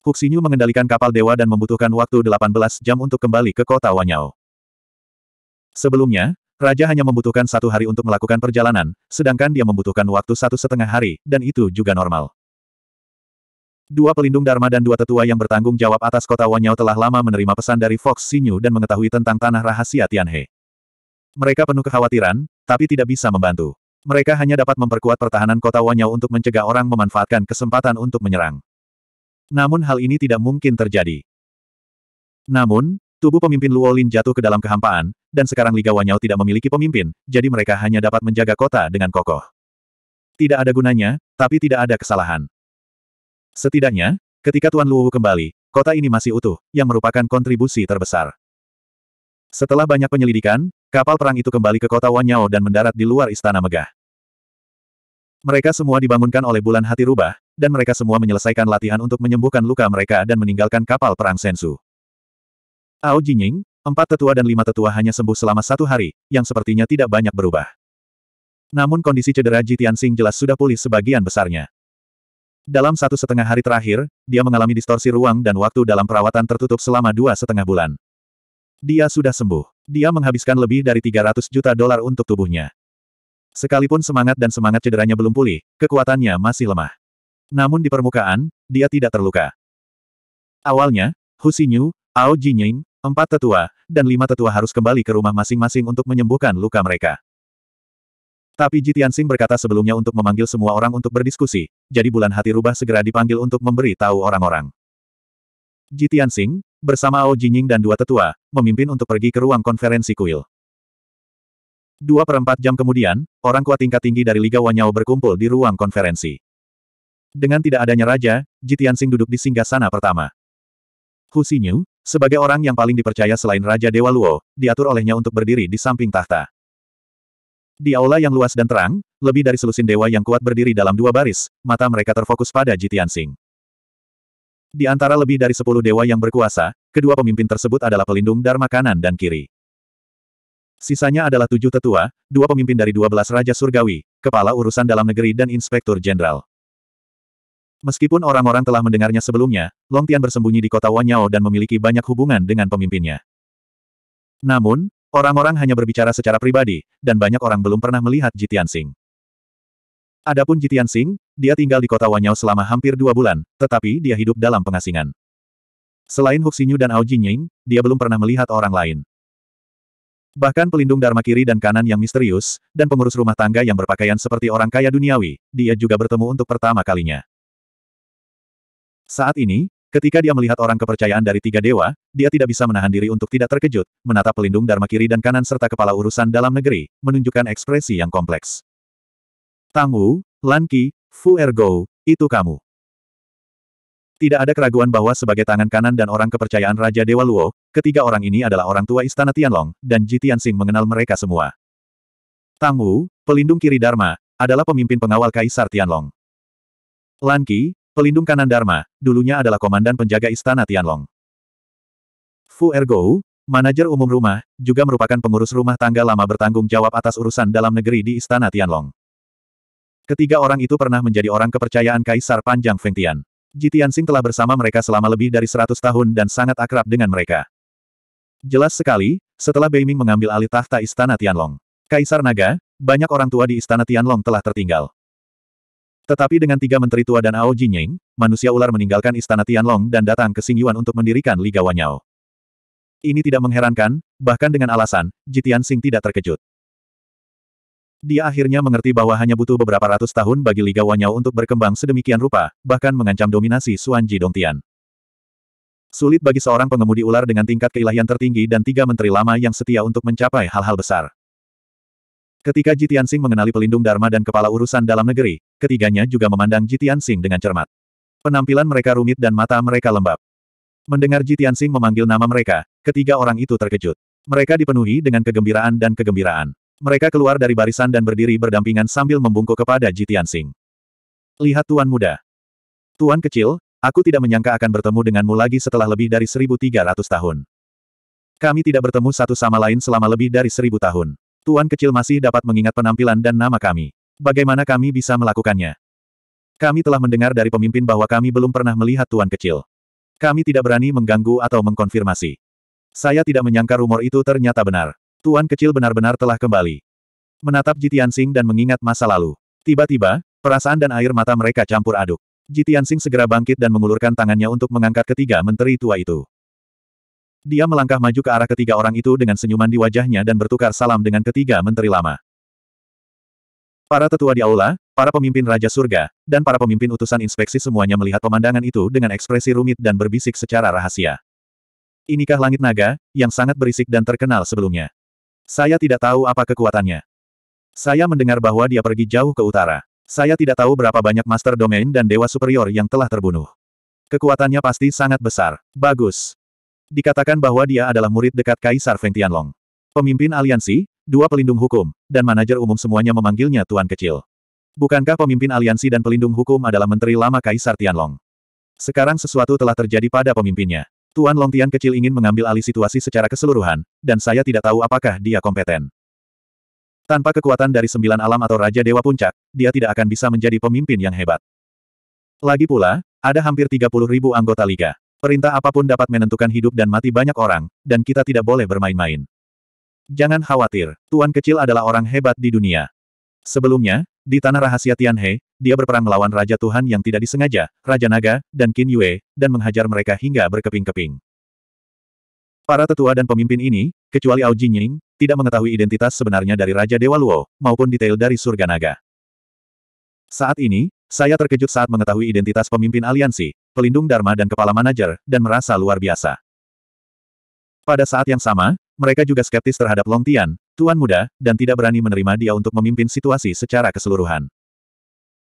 Huxinyu mengendalikan kapal dewa dan membutuhkan waktu 18 jam untuk kembali ke kota Wanyao. Sebelumnya, Raja hanya membutuhkan satu hari untuk melakukan perjalanan, sedangkan dia membutuhkan waktu satu setengah hari, dan itu juga normal. Dua pelindung Dharma dan dua tetua yang bertanggung jawab atas kota Wanyao telah lama menerima pesan dari Fox Sinyu dan mengetahui tentang tanah rahasia Tianhe. Mereka penuh kekhawatiran, tapi tidak bisa membantu. Mereka hanya dapat memperkuat pertahanan kota Wanyao untuk mencegah orang memanfaatkan kesempatan untuk menyerang. Namun hal ini tidak mungkin terjadi. Namun, tubuh pemimpin Luolin jatuh ke dalam kehampaan, dan sekarang Liga Wanyao tidak memiliki pemimpin, jadi mereka hanya dapat menjaga kota dengan kokoh. Tidak ada gunanya, tapi tidak ada kesalahan. Setidaknya, ketika Tuan Luwu kembali, kota ini masih utuh, yang merupakan kontribusi terbesar. Setelah banyak penyelidikan, kapal perang itu kembali ke kota Wanyao dan mendarat di luar istana megah. Mereka semua dibangunkan oleh bulan hati rubah, dan mereka semua menyelesaikan latihan untuk menyembuhkan luka mereka dan meninggalkan kapal perang Sensu. Ao Jinying, empat tetua dan lima tetua hanya sembuh selama satu hari, yang sepertinya tidak banyak berubah. Namun kondisi cedera Ji Tianxing jelas sudah pulih sebagian besarnya. Dalam satu setengah hari terakhir, dia mengalami distorsi ruang dan waktu dalam perawatan tertutup selama dua setengah bulan. Dia sudah sembuh. Dia menghabiskan lebih dari 300 juta dolar untuk tubuhnya. Sekalipun semangat dan semangat cederanya belum pulih, kekuatannya masih lemah. Namun di permukaan, dia tidak terluka. Awalnya, Hu Xinyu, Ao Jinying, empat tetua, dan lima tetua harus kembali ke rumah masing-masing untuk menyembuhkan luka mereka. Tapi Tianxing berkata sebelumnya untuk memanggil semua orang untuk berdiskusi, jadi bulan hati rubah segera dipanggil untuk memberi tahu orang-orang. Tianxing, bersama Ao Jinying dan dua tetua, memimpin untuk pergi ke ruang konferensi kuil. Dua perempat jam kemudian, orang kuat tingkat tinggi dari Liga Wanyao berkumpul di ruang konferensi. Dengan tidak adanya raja, Jitiansing duduk di singgah sana pertama. Hu Xinyu, sebagai orang yang paling dipercaya selain Raja Dewa Luo, diatur olehnya untuk berdiri di samping tahta. Di aula yang luas dan terang, lebih dari selusin dewa yang kuat berdiri dalam dua baris, mata mereka terfokus pada Jitiansing. Di antara lebih dari sepuluh dewa yang berkuasa, kedua pemimpin tersebut adalah pelindung Dharma kanan dan kiri. Sisanya adalah tujuh tetua, dua pemimpin dari dua belas Raja Surgawi, Kepala Urusan Dalam Negeri dan Inspektur Jenderal. Meskipun orang-orang telah mendengarnya sebelumnya, Long Tian bersembunyi di kota Wanyao dan memiliki banyak hubungan dengan pemimpinnya. Namun, orang-orang hanya berbicara secara pribadi, dan banyak orang belum pernah melihat Jitian Sing. Adapun Jitian Sing, dia tinggal di kota Wanyao selama hampir dua bulan, tetapi dia hidup dalam pengasingan. Selain Huxinyu dan Ao Jinying, dia belum pernah melihat orang lain. Bahkan pelindung Dharma kiri dan kanan yang misterius, dan pengurus rumah tangga yang berpakaian seperti orang kaya duniawi, dia juga bertemu untuk pertama kalinya. Saat ini, ketika dia melihat orang kepercayaan dari tiga dewa, dia tidak bisa menahan diri untuk tidak terkejut, menatap pelindung Dharma kiri dan kanan serta kepala urusan dalam negeri, menunjukkan ekspresi yang kompleks. Tang Wu, Lan Qi, Fu Ergo, itu kamu. Tidak ada keraguan bahwa sebagai tangan kanan dan orang kepercayaan Raja Dewa Luo, ketiga orang ini adalah orang tua Istana Tianlong, dan Ji Tianxing mengenal mereka semua. Tang Wu, pelindung kiri Dharma, adalah pemimpin pengawal Kaisar Tianlong. Lan Qi, pelindung kanan Dharma, dulunya adalah komandan penjaga Istana Tianlong. Fu Ergou, manajer umum rumah, juga merupakan pengurus rumah tangga lama bertanggung jawab atas urusan dalam negeri di Istana Tianlong. Ketiga orang itu pernah menjadi orang kepercayaan Kaisar Panjang Feng Tian. Jitiansing telah bersama mereka selama lebih dari 100 tahun dan sangat akrab dengan mereka. Jelas sekali, setelah Beiming mengambil alih tahta Istana Tianlong, Kaisar Naga, banyak orang tua di Istana Tianlong telah tertinggal. Tetapi dengan tiga menteri tua dan Ao Jinying, manusia ular meninggalkan Istana Tianlong dan datang ke Xingyuan untuk mendirikan Liga Wanyao. Ini tidak mengherankan, bahkan dengan alasan, Jitian Sing tidak terkejut. Dia akhirnya mengerti bahwa hanya butuh beberapa ratus tahun bagi Liga Wanyao untuk berkembang sedemikian rupa, bahkan mengancam dominasi Suan Jidongtian. Sulit bagi seorang pengemudi ular dengan tingkat keilahian tertinggi dan tiga menteri lama yang setia untuk mencapai hal-hal besar. Ketika Jitian Sing mengenali pelindung Dharma dan kepala urusan dalam negeri, ketiganya juga memandang Jitian Sing dengan cermat. Penampilan mereka rumit dan mata mereka lembab. Mendengar Jitian Sing memanggil nama mereka, ketiga orang itu terkejut. Mereka dipenuhi dengan kegembiraan dan kegembiraan. Mereka keluar dari barisan dan berdiri berdampingan sambil membungkuk kepada Jitian Tianxing. Lihat Tuan Muda. Tuan kecil, aku tidak menyangka akan bertemu denganmu lagi setelah lebih dari 1300 tahun. Kami tidak bertemu satu sama lain selama lebih dari 1000 tahun. Tuan kecil masih dapat mengingat penampilan dan nama kami. Bagaimana kami bisa melakukannya? Kami telah mendengar dari pemimpin bahwa kami belum pernah melihat Tuan Kecil. Kami tidak berani mengganggu atau mengkonfirmasi. Saya tidak menyangka rumor itu ternyata benar. Tuan kecil benar-benar telah kembali. Menatap Jitiansing dan mengingat masa lalu. Tiba-tiba, perasaan dan air mata mereka campur aduk. Jitiansing segera bangkit dan mengulurkan tangannya untuk mengangkat ketiga menteri tua itu. Dia melangkah maju ke arah ketiga orang itu dengan senyuman di wajahnya dan bertukar salam dengan ketiga menteri lama. Para tetua di aula, para pemimpin Raja Surga, dan para pemimpin utusan inspeksi semuanya melihat pemandangan itu dengan ekspresi rumit dan berbisik secara rahasia. Inikah langit naga, yang sangat berisik dan terkenal sebelumnya. Saya tidak tahu apa kekuatannya. Saya mendengar bahwa dia pergi jauh ke utara. Saya tidak tahu berapa banyak Master Domain dan Dewa Superior yang telah terbunuh. Kekuatannya pasti sangat besar. Bagus. Dikatakan bahwa dia adalah murid dekat Kaisar Feng Tianlong. Pemimpin aliansi, dua pelindung hukum, dan manajer umum semuanya memanggilnya Tuan Kecil. Bukankah pemimpin aliansi dan pelindung hukum adalah menteri lama Kaisar Tianlong? Sekarang sesuatu telah terjadi pada pemimpinnya. Tuan Longtian kecil ingin mengambil alih situasi secara keseluruhan, dan saya tidak tahu apakah dia kompeten. Tanpa kekuatan dari sembilan alam atau Raja Dewa Puncak, dia tidak akan bisa menjadi pemimpin yang hebat. Lagi pula, ada hampir 30 ribu anggota Liga. Perintah apapun dapat menentukan hidup dan mati banyak orang, dan kita tidak boleh bermain-main. Jangan khawatir, Tuan Kecil adalah orang hebat di dunia. Sebelumnya, di tanah rahasia Tianhe, dia berperang melawan Raja Tuhan yang tidak disengaja, Raja Naga, dan Qin Yue, dan menghajar mereka hingga berkeping-keping. Para tetua dan pemimpin ini, kecuali Ao Jinying, tidak mengetahui identitas sebenarnya dari Raja Dewa Luo, maupun detail dari Surga Naga. Saat ini, saya terkejut saat mengetahui identitas pemimpin aliansi, pelindung Dharma dan kepala manajer, dan merasa luar biasa. Pada saat yang sama, mereka juga skeptis terhadap Long Tian, tuan muda, dan tidak berani menerima dia untuk memimpin situasi secara keseluruhan.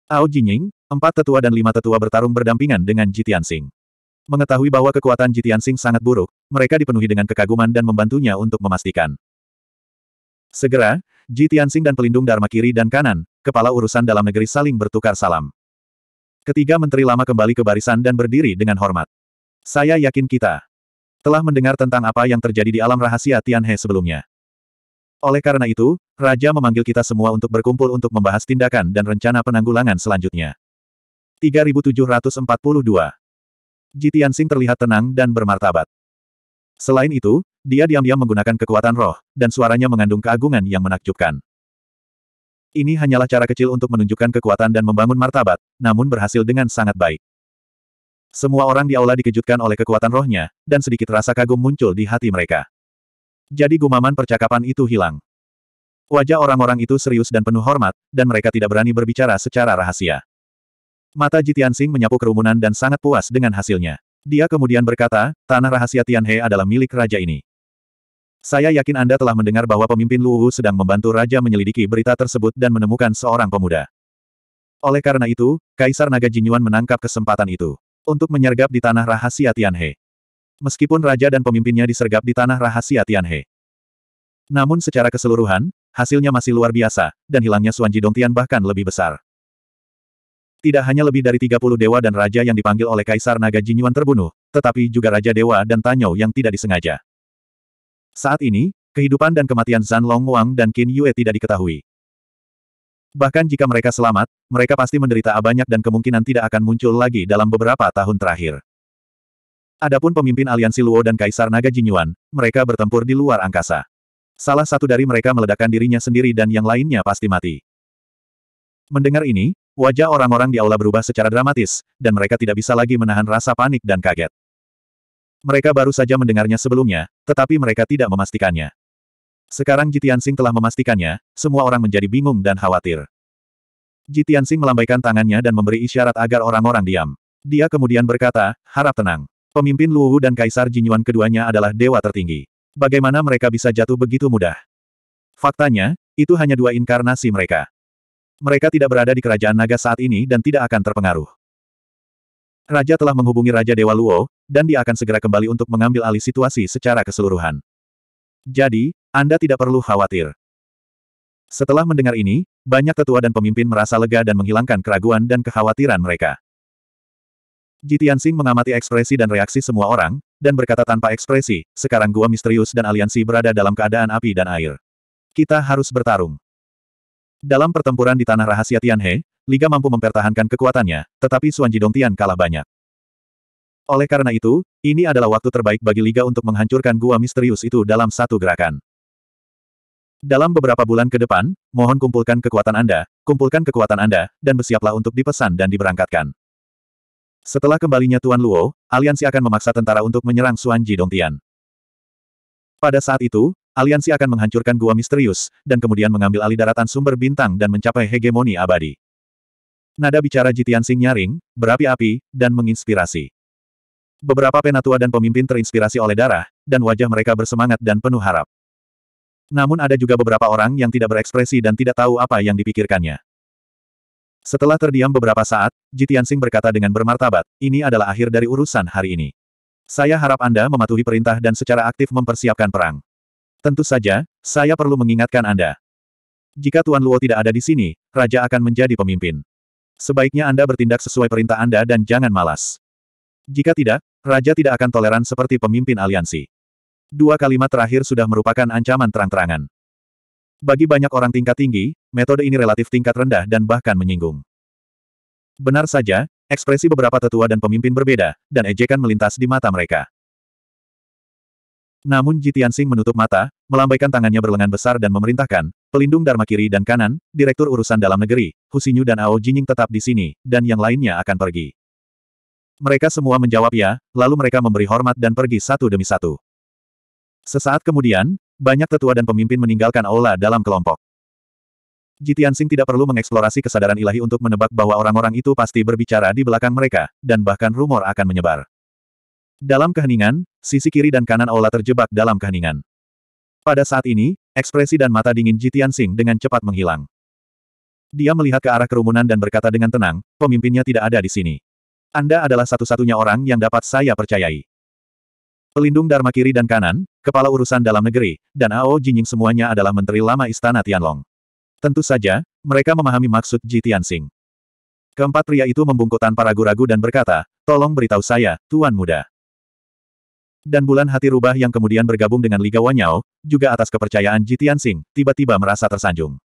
Ao Jinying, empat tetua dan lima tetua bertarung berdampingan dengan Tianxing. Mengetahui bahwa kekuatan Tianxing sangat buruk, mereka dipenuhi dengan kekaguman dan membantunya untuk memastikan. Segera, Tianxing dan pelindung Dharma kiri dan kanan, kepala urusan dalam negeri saling bertukar salam. Ketiga menteri lama kembali ke barisan dan berdiri dengan hormat. Saya yakin kita telah mendengar tentang apa yang terjadi di alam rahasia Tianhe sebelumnya. Oleh karena itu, Raja memanggil kita semua untuk berkumpul untuk membahas tindakan dan rencana penanggulangan selanjutnya. 3742 Ji Tianxing terlihat tenang dan bermartabat. Selain itu, dia diam-diam menggunakan kekuatan roh, dan suaranya mengandung keagungan yang menakjubkan. Ini hanyalah cara kecil untuk menunjukkan kekuatan dan membangun martabat, namun berhasil dengan sangat baik. Semua orang di aula dikejutkan oleh kekuatan rohnya, dan sedikit rasa kagum muncul di hati mereka. Jadi gumaman percakapan itu hilang. Wajah orang-orang itu serius dan penuh hormat, dan mereka tidak berani berbicara secara rahasia. Mata Jitian Sing menyapu kerumunan dan sangat puas dengan hasilnya. Dia kemudian berkata, tanah rahasia Tianhe adalah milik raja ini. Saya yakin Anda telah mendengar bahwa pemimpin Luwu sedang membantu raja menyelidiki berita tersebut dan menemukan seorang pemuda. Oleh karena itu, Kaisar Naga Jinyuan menangkap kesempatan itu untuk menyergap di tanah rahasia Tianhe. Meskipun raja dan pemimpinnya disergap di tanah rahasia Tianhe. Namun secara keseluruhan, hasilnya masih luar biasa, dan hilangnya Suan Jidongtian bahkan lebih besar. Tidak hanya lebih dari 30 dewa dan raja yang dipanggil oleh Kaisar Naga Jinyuan terbunuh, tetapi juga raja dewa dan Tanyou yang tidak disengaja. Saat ini, kehidupan dan kematian Zan Long Wang dan Qin Yue tidak diketahui. Bahkan jika mereka selamat, mereka pasti menderita abanyak dan kemungkinan tidak akan muncul lagi dalam beberapa tahun terakhir. Adapun pemimpin aliansi Luo dan Kaisar Naga Jinyuan, mereka bertempur di luar angkasa. Salah satu dari mereka meledakkan dirinya sendiri dan yang lainnya pasti mati. Mendengar ini, wajah orang-orang di aula berubah secara dramatis, dan mereka tidak bisa lagi menahan rasa panik dan kaget. Mereka baru saja mendengarnya sebelumnya, tetapi mereka tidak memastikannya. Sekarang Jitiansing telah memastikannya, semua orang menjadi bingung dan khawatir. Jitiansing melambaikan tangannya dan memberi isyarat agar orang-orang diam. Dia kemudian berkata, harap tenang. Pemimpin Luwu dan Kaisar Jinyuan keduanya adalah dewa tertinggi. Bagaimana mereka bisa jatuh begitu mudah? Faktanya, itu hanya dua inkarnasi mereka. Mereka tidak berada di kerajaan naga saat ini dan tidak akan terpengaruh. Raja telah menghubungi Raja Dewa Luo, dan dia akan segera kembali untuk mengambil alih situasi secara keseluruhan. Jadi, Anda tidak perlu khawatir. Setelah mendengar ini, banyak tetua dan pemimpin merasa lega dan menghilangkan keraguan dan kekhawatiran mereka. Jitian Sing mengamati ekspresi dan reaksi semua orang, dan berkata tanpa ekspresi, sekarang gua misterius dan aliansi berada dalam keadaan api dan air. Kita harus bertarung. Dalam pertempuran di tanah rahasia Tianhe, Liga mampu mempertahankan kekuatannya, tetapi Suan Jidong Tian kalah banyak. Oleh karena itu, ini adalah waktu terbaik bagi Liga untuk menghancurkan gua misterius itu dalam satu gerakan. Dalam beberapa bulan ke depan, mohon kumpulkan kekuatan Anda, kumpulkan kekuatan Anda, dan bersiaplah untuk dipesan dan diberangkatkan. Setelah kembalinya Tuan Luo, aliansi akan memaksa tentara untuk menyerang Suan Ji Dongtian. Pada saat itu, aliansi akan menghancurkan gua misterius, dan kemudian mengambil alih daratan sumber bintang dan mencapai hegemoni abadi. Nada bicara Jitian Sing nyaring, berapi-api, dan menginspirasi. Beberapa penatua dan pemimpin terinspirasi oleh darah, dan wajah mereka bersemangat dan penuh harap. Namun ada juga beberapa orang yang tidak berekspresi dan tidak tahu apa yang dipikirkannya. Setelah terdiam beberapa saat, Jitiansing berkata dengan bermartabat, ini adalah akhir dari urusan hari ini. Saya harap Anda mematuhi perintah dan secara aktif mempersiapkan perang. Tentu saja, saya perlu mengingatkan Anda. Jika Tuan Luo tidak ada di sini, Raja akan menjadi pemimpin. Sebaiknya Anda bertindak sesuai perintah Anda dan jangan malas. Jika tidak, Raja tidak akan toleran seperti pemimpin aliansi. Dua kalimat terakhir sudah merupakan ancaman terang-terangan. Bagi banyak orang tingkat tinggi, metode ini relatif tingkat rendah dan bahkan menyinggung. Benar saja, ekspresi beberapa tetua dan pemimpin berbeda, dan ejekan melintas di mata mereka. Namun Jitiansing menutup mata, melambaikan tangannya berlengan besar dan memerintahkan, pelindung Dharma kiri dan kanan, Direktur Urusan Dalam Negeri, Husinyu dan Ao Jinying tetap di sini, dan yang lainnya akan pergi. Mereka semua menjawab ya, lalu mereka memberi hormat dan pergi satu demi satu. Sesaat kemudian, banyak tetua dan pemimpin meninggalkan aula dalam kelompok. Jitiansing tidak perlu mengeksplorasi kesadaran ilahi untuk menebak bahwa orang-orang itu pasti berbicara di belakang mereka, dan bahkan rumor akan menyebar. Dalam keheningan, sisi kiri dan kanan aula terjebak dalam keheningan. Pada saat ini, ekspresi dan mata dingin Jitiansing dengan cepat menghilang. Dia melihat ke arah kerumunan dan berkata dengan tenang, pemimpinnya tidak ada di sini. Anda adalah satu-satunya orang yang dapat saya percayai. Pelindung Dharma kiri dan kanan, kepala urusan dalam negeri, dan Ao Jinying semuanya adalah menteri lama Istana Tianlong. Tentu saja, mereka memahami maksud Ji Tianxing. Keempat pria itu membungkuk tanpa ragu-ragu dan berkata, tolong beritahu saya, Tuan Muda. Dan bulan hati rubah yang kemudian bergabung dengan Liga Wanyao, juga atas kepercayaan Ji Tianxing, tiba-tiba merasa tersanjung.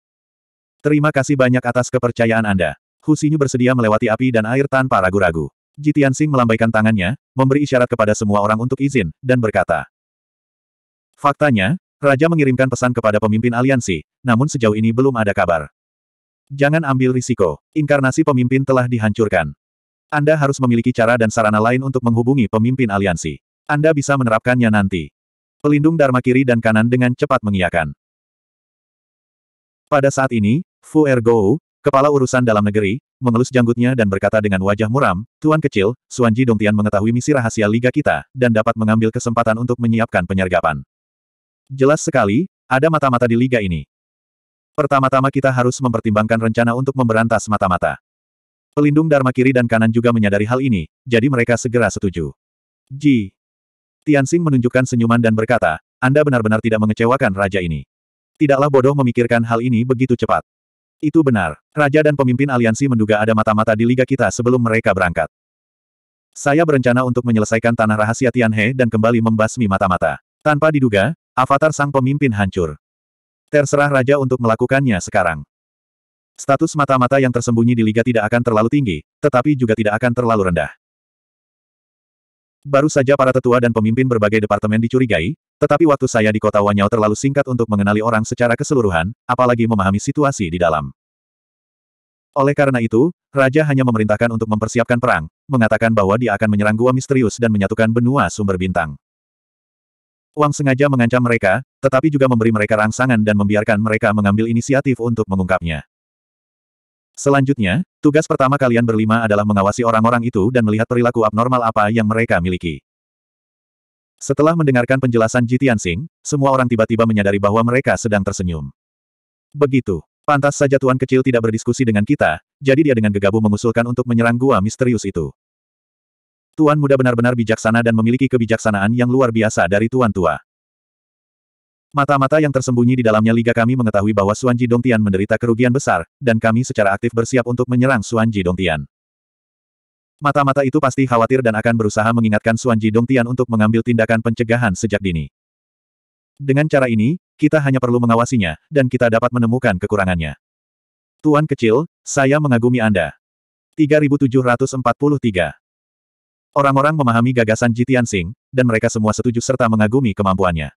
Terima kasih banyak atas kepercayaan Anda. Husinyu bersedia melewati api dan air tanpa ragu-ragu. Jitian Sing melambaikan tangannya, memberi isyarat kepada semua orang untuk izin, dan berkata, Faktanya, Raja mengirimkan pesan kepada pemimpin aliansi, namun sejauh ini belum ada kabar. Jangan ambil risiko, inkarnasi pemimpin telah dihancurkan. Anda harus memiliki cara dan sarana lain untuk menghubungi pemimpin aliansi. Anda bisa menerapkannya nanti. Pelindung Dharma kiri dan kanan dengan cepat mengiyakan. Pada saat ini, Fu Ergou, kepala urusan dalam negeri, mengelus janggutnya dan berkata dengan wajah muram, Tuan kecil, Suanji Dongtian mengetahui misi rahasia Liga kita, dan dapat mengambil kesempatan untuk menyiapkan penyergapan. Jelas sekali, ada mata-mata di liga ini. Pertama-tama kita harus mempertimbangkan rencana untuk memberantas mata-mata. Pelindung Dharma kiri dan kanan juga menyadari hal ini, jadi mereka segera setuju. Ji. Tianxing menunjukkan senyuman dan berkata, Anda benar-benar tidak mengecewakan raja ini. Tidaklah bodoh memikirkan hal ini begitu cepat. Itu benar. Raja dan pemimpin aliansi menduga ada mata-mata di liga kita sebelum mereka berangkat. Saya berencana untuk menyelesaikan tanah rahasia Tianhe dan kembali membasmi mata-mata. Tanpa diduga, Avatar sang pemimpin hancur. Terserah raja untuk melakukannya sekarang. Status mata-mata yang tersembunyi di liga tidak akan terlalu tinggi, tetapi juga tidak akan terlalu rendah. Baru saja para tetua dan pemimpin berbagai departemen dicurigai, tetapi waktu saya di kota Wanyao terlalu singkat untuk mengenali orang secara keseluruhan, apalagi memahami situasi di dalam. Oleh karena itu, Raja hanya memerintahkan untuk mempersiapkan perang, mengatakan bahwa dia akan menyerang gua misterius dan menyatukan benua sumber bintang. Wang sengaja mengancam mereka, tetapi juga memberi mereka rangsangan dan membiarkan mereka mengambil inisiatif untuk mengungkapnya. Selanjutnya, tugas pertama kalian berlima adalah mengawasi orang-orang itu dan melihat perilaku abnormal apa yang mereka miliki. Setelah mendengarkan penjelasan Jitian Sing, semua orang tiba-tiba menyadari bahwa mereka sedang tersenyum. Begitu. Pantas saja Tuan kecil tidak berdiskusi dengan kita, jadi dia dengan gegabah mengusulkan untuk menyerang gua misterius itu. Tuan muda benar-benar bijaksana dan memiliki kebijaksanaan yang luar biasa dari tuan tua. Mata-mata yang tersembunyi di dalamnya liga kami mengetahui bahwa Suanji Dongtian menderita kerugian besar, dan kami secara aktif bersiap untuk menyerang Suanji Dongtian. Mata-mata itu pasti khawatir dan akan berusaha mengingatkan Suanji Dongtian untuk mengambil tindakan pencegahan sejak dini. Dengan cara ini, kita hanya perlu mengawasinya, dan kita dapat menemukan kekurangannya. Tuan kecil, saya mengagumi Anda. 3743 Orang-orang memahami gagasan Jitian Sing, dan mereka semua setuju serta mengagumi kemampuannya.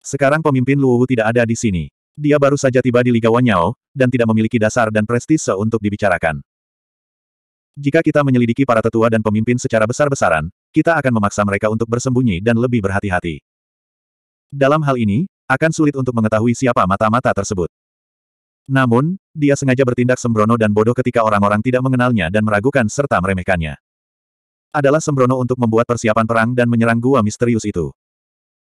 Sekarang pemimpin Luwu tidak ada di sini. Dia baru saja tiba di Liga Wanyao, dan tidak memiliki dasar dan prestise untuk dibicarakan. Jika kita menyelidiki para tetua dan pemimpin secara besar-besaran, kita akan memaksa mereka untuk bersembunyi dan lebih berhati-hati. Dalam hal ini, akan sulit untuk mengetahui siapa mata-mata tersebut. Namun, dia sengaja bertindak sembrono dan bodoh ketika orang-orang tidak mengenalnya dan meragukan serta meremehkannya adalah sembrono untuk membuat persiapan perang dan menyerang gua misterius itu.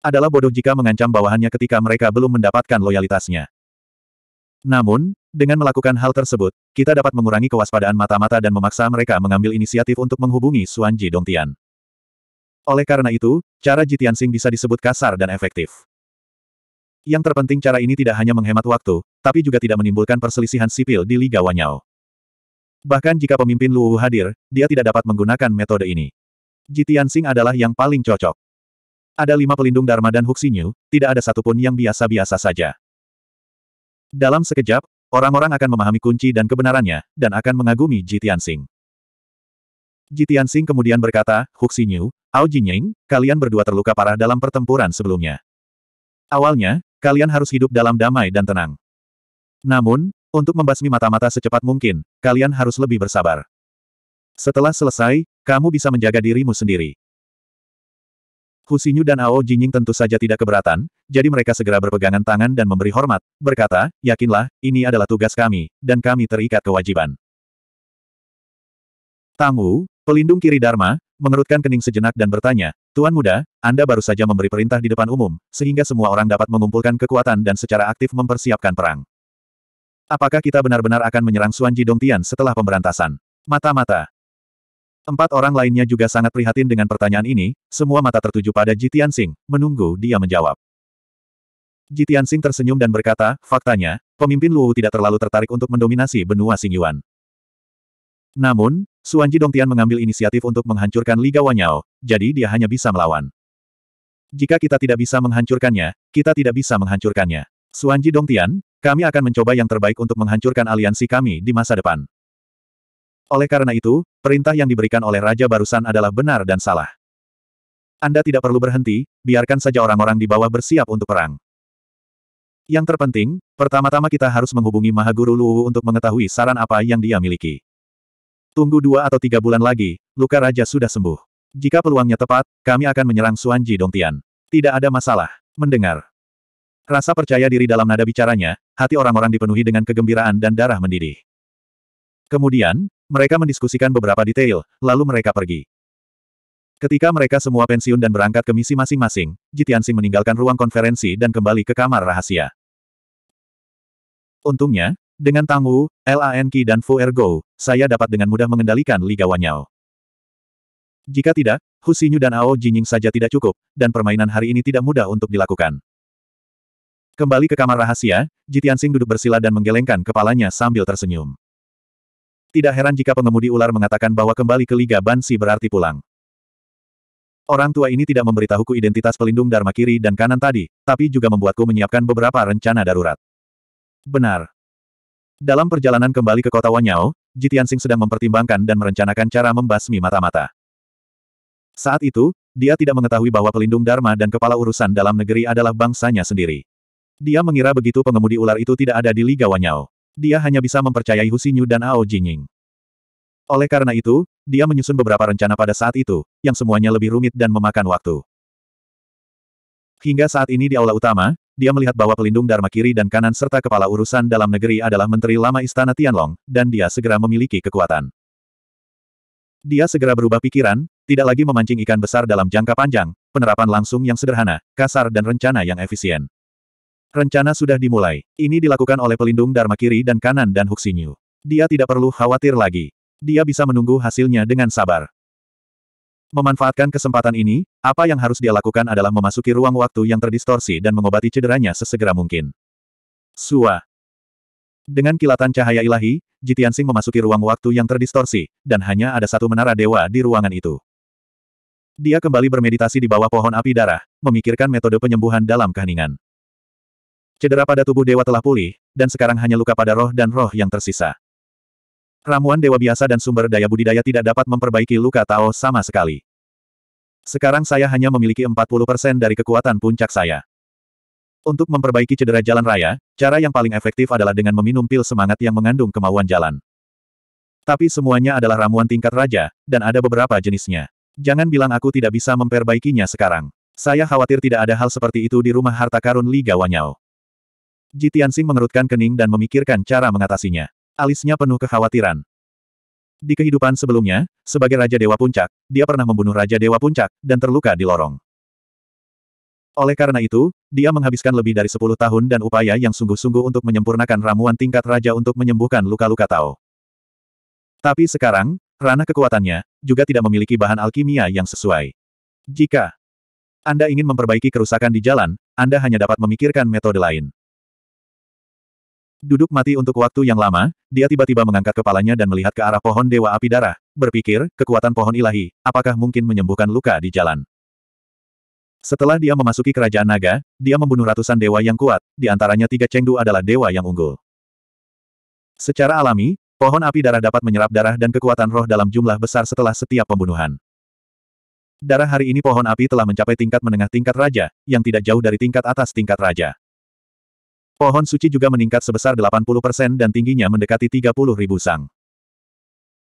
Adalah bodoh jika mengancam bawahannya ketika mereka belum mendapatkan loyalitasnya. Namun, dengan melakukan hal tersebut, kita dapat mengurangi kewaspadaan mata-mata dan memaksa mereka mengambil inisiatif untuk menghubungi Suanji Dongtian. Oleh karena itu, cara Jitian Sing bisa disebut kasar dan efektif. Yang terpenting cara ini tidak hanya menghemat waktu, tapi juga tidak menimbulkan perselisihan sipil di Liga Wanyao. Bahkan jika pemimpin Luwu hadir, dia tidak dapat menggunakan metode ini. Jitian Sing adalah yang paling cocok. Ada lima pelindung Dharma dan Huxinyu, tidak ada satupun yang biasa-biasa saja. Dalam sekejap, orang-orang akan memahami kunci dan kebenarannya, dan akan mengagumi Jitian Sing. Jitian Sing kemudian berkata, Huxinyu, Ao Jinying, kalian berdua terluka parah dalam pertempuran sebelumnya. Awalnya, kalian harus hidup dalam damai dan tenang. Namun, untuk membasmi mata-mata secepat mungkin, kalian harus lebih bersabar. Setelah selesai, kamu bisa menjaga dirimu sendiri. Husinyu dan Ao Jinying tentu saja tidak keberatan, jadi mereka segera berpegangan tangan dan memberi hormat, berkata, yakinlah, ini adalah tugas kami, dan kami terikat kewajiban. Tamu, pelindung kiri Dharma, mengerutkan kening sejenak dan bertanya, Tuan Muda, Anda baru saja memberi perintah di depan umum, sehingga semua orang dapat mengumpulkan kekuatan dan secara aktif mempersiapkan perang. Apakah kita benar-benar akan menyerang Suan Ji Dongtian setelah pemberantasan? Mata-mata. Empat orang lainnya juga sangat prihatin dengan pertanyaan ini, semua mata tertuju pada Ji Tianxing, menunggu dia menjawab. Ji Tianxing tersenyum dan berkata, faktanya, pemimpin Luo tidak terlalu tertarik untuk mendominasi benua Xingyuan. Namun, Suanji Dongtian mengambil inisiatif untuk menghancurkan Liga Wanyao, jadi dia hanya bisa melawan. Jika kita tidak bisa menghancurkannya, kita tidak bisa menghancurkannya. Suanji Dongtian, kami akan mencoba yang terbaik untuk menghancurkan aliansi kami di masa depan. Oleh karena itu, perintah yang diberikan oleh Raja barusan adalah benar dan salah. Anda tidak perlu berhenti, biarkan saja orang-orang di bawah bersiap untuk perang. Yang terpenting, pertama-tama kita harus menghubungi Mahaguru Luwu untuk mengetahui saran apa yang dia miliki. Tunggu dua atau tiga bulan lagi, luka Raja sudah sembuh. Jika peluangnya tepat, kami akan menyerang Suanji Dongtian. Tidak ada masalah. Mendengar. Rasa percaya diri dalam nada bicaranya, hati orang-orang dipenuhi dengan kegembiraan dan darah mendidih. Kemudian, mereka mendiskusikan beberapa detail, lalu mereka pergi. Ketika mereka semua pensiun dan berangkat ke misi masing-masing, Jitiansing meninggalkan ruang konferensi dan kembali ke kamar rahasia. Untungnya, dengan Tang Wu, Qi, dan Fu Ergo, saya dapat dengan mudah mengendalikan Liga Wanyao. Jika tidak, Husinyu dan Ao Jinying saja tidak cukup, dan permainan hari ini tidak mudah untuk dilakukan. Kembali ke kamar rahasia, Jitiansing duduk bersila dan menggelengkan kepalanya sambil tersenyum. Tidak heran jika pengemudi ular mengatakan bahwa kembali ke Liga Bansi berarti pulang. Orang tua ini tidak memberitahuku identitas pelindung Dharma kiri dan kanan tadi, tapi juga membuatku menyiapkan beberapa rencana darurat. Benar. Dalam perjalanan kembali ke kota Wanyao, Jitiansing sedang mempertimbangkan dan merencanakan cara membasmi mata-mata. Saat itu, dia tidak mengetahui bahwa pelindung Dharma dan kepala urusan dalam negeri adalah bangsanya sendiri. Dia mengira begitu pengemudi ular itu tidak ada di Liga Wanyao. Dia hanya bisa mempercayai Husinyu dan Ao Jinying. Oleh karena itu, dia menyusun beberapa rencana pada saat itu, yang semuanya lebih rumit dan memakan waktu. Hingga saat ini di aula utama, dia melihat bahwa pelindung Dharma kiri dan kanan serta kepala urusan dalam negeri adalah Menteri Lama Istana Tianlong, dan dia segera memiliki kekuatan. Dia segera berubah pikiran, tidak lagi memancing ikan besar dalam jangka panjang, penerapan langsung yang sederhana, kasar dan rencana yang efisien. Rencana sudah dimulai. Ini dilakukan oleh pelindung Dharma kiri dan kanan dan Huxinyu. Dia tidak perlu khawatir lagi. Dia bisa menunggu hasilnya dengan sabar. Memanfaatkan kesempatan ini, apa yang harus dia lakukan adalah memasuki ruang waktu yang terdistorsi dan mengobati cederanya sesegera mungkin. Sua. Dengan kilatan cahaya ilahi, Jitiansing memasuki ruang waktu yang terdistorsi, dan hanya ada satu menara dewa di ruangan itu. Dia kembali bermeditasi di bawah pohon api darah, memikirkan metode penyembuhan dalam keheningan. Cedera pada tubuh dewa telah pulih, dan sekarang hanya luka pada roh dan roh yang tersisa. Ramuan dewa biasa dan sumber daya budidaya tidak dapat memperbaiki luka Tao sama sekali. Sekarang saya hanya memiliki 40% dari kekuatan puncak saya. Untuk memperbaiki cedera jalan raya, cara yang paling efektif adalah dengan meminum pil semangat yang mengandung kemauan jalan. Tapi semuanya adalah ramuan tingkat raja, dan ada beberapa jenisnya. Jangan bilang aku tidak bisa memperbaikinya sekarang. Saya khawatir tidak ada hal seperti itu di rumah harta karun Liga Wanyao. Ji Tianxing mengerutkan kening dan memikirkan cara mengatasinya. Alisnya penuh kekhawatiran. Di kehidupan sebelumnya, sebagai Raja Dewa Puncak, dia pernah membunuh Raja Dewa Puncak, dan terluka di lorong. Oleh karena itu, dia menghabiskan lebih dari 10 tahun dan upaya yang sungguh-sungguh untuk menyempurnakan ramuan tingkat Raja untuk menyembuhkan luka-luka Tao. Tapi sekarang, ranah kekuatannya, juga tidak memiliki bahan alkimia yang sesuai. Jika anda ingin memperbaiki kerusakan di jalan, Anda hanya dapat memikirkan metode lain. Duduk mati untuk waktu yang lama, dia tiba-tiba mengangkat kepalanya dan melihat ke arah pohon Dewa Api Darah, berpikir, kekuatan pohon ilahi, apakah mungkin menyembuhkan luka di jalan? Setelah dia memasuki kerajaan naga, dia membunuh ratusan dewa yang kuat, di antaranya tiga cengdu adalah dewa yang unggul. Secara alami, pohon api darah dapat menyerap darah dan kekuatan roh dalam jumlah besar setelah setiap pembunuhan. Darah hari ini pohon api telah mencapai tingkat menengah tingkat raja, yang tidak jauh dari tingkat atas tingkat raja. Pohon suci juga meningkat sebesar 80% dan tingginya mendekati 30 ribu sang.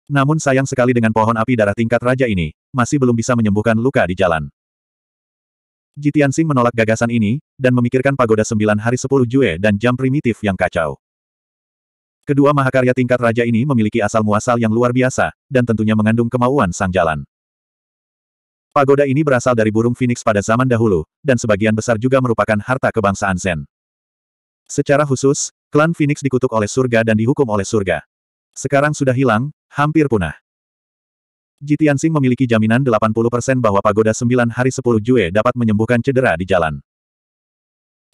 Namun sayang sekali dengan pohon api darah tingkat raja ini, masih belum bisa menyembuhkan luka di jalan. Jitian Sing menolak gagasan ini, dan memikirkan pagoda sembilan hari sepuluh Jue dan jam primitif yang kacau. Kedua mahakarya tingkat raja ini memiliki asal-muasal yang luar biasa, dan tentunya mengandung kemauan sang jalan. Pagoda ini berasal dari burung phoenix pada zaman dahulu, dan sebagian besar juga merupakan harta kebangsaan Zen. Secara khusus, klan Phoenix dikutuk oleh surga dan dihukum oleh surga. Sekarang sudah hilang, hampir punah. Jitiansing memiliki jaminan 80% bahwa pagoda 9 hari 10 Jue dapat menyembuhkan cedera di jalan.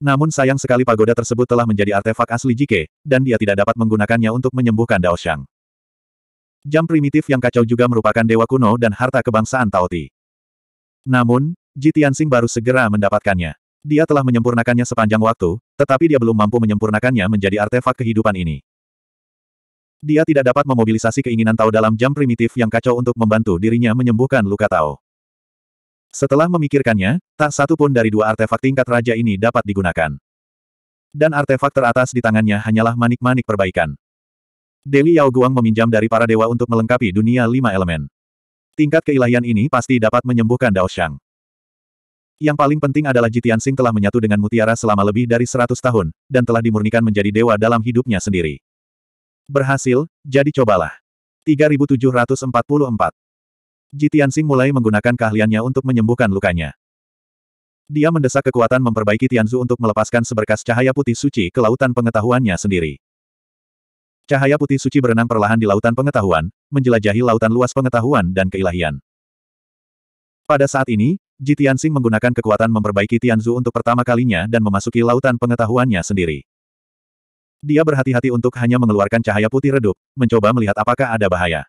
Namun sayang sekali pagoda tersebut telah menjadi artefak asli Jike, dan dia tidak dapat menggunakannya untuk menyembuhkan Dao Shang. Jam primitif yang kacau juga merupakan dewa kuno dan harta kebangsaan Taoti. Namun, Jitiansing baru segera mendapatkannya. Dia telah menyempurnakannya sepanjang waktu, tetapi dia belum mampu menyempurnakannya menjadi artefak kehidupan ini. Dia tidak dapat memobilisasi keinginan Tao dalam jam primitif yang kacau untuk membantu dirinya menyembuhkan luka Tao. Setelah memikirkannya, tak satu pun dari dua artefak tingkat raja ini dapat digunakan. Dan artefak teratas di tangannya hanyalah manik-manik perbaikan. Deli Yao Guang meminjam dari para dewa untuk melengkapi dunia lima elemen. Tingkat keilahian ini pasti dapat menyembuhkan Dao Shang. Yang paling penting adalah Jitian Sing telah menyatu dengan mutiara selama lebih dari 100 tahun, dan telah dimurnikan menjadi dewa dalam hidupnya sendiri. Berhasil, jadi cobalah. 3744 Jitian Sing mulai menggunakan keahliannya untuk menyembuhkan lukanya. Dia mendesak kekuatan memperbaiki Tianzu untuk melepaskan seberkas cahaya putih suci ke lautan pengetahuannya sendiri. Cahaya putih suci berenang perlahan di lautan pengetahuan, menjelajahi lautan luas pengetahuan dan keilahian. Pada saat ini, Ji Tianxing menggunakan kekuatan memperbaiki Tianzu untuk pertama kalinya dan memasuki lautan pengetahuannya sendiri. Dia berhati-hati untuk hanya mengeluarkan cahaya putih redup, mencoba melihat apakah ada bahaya.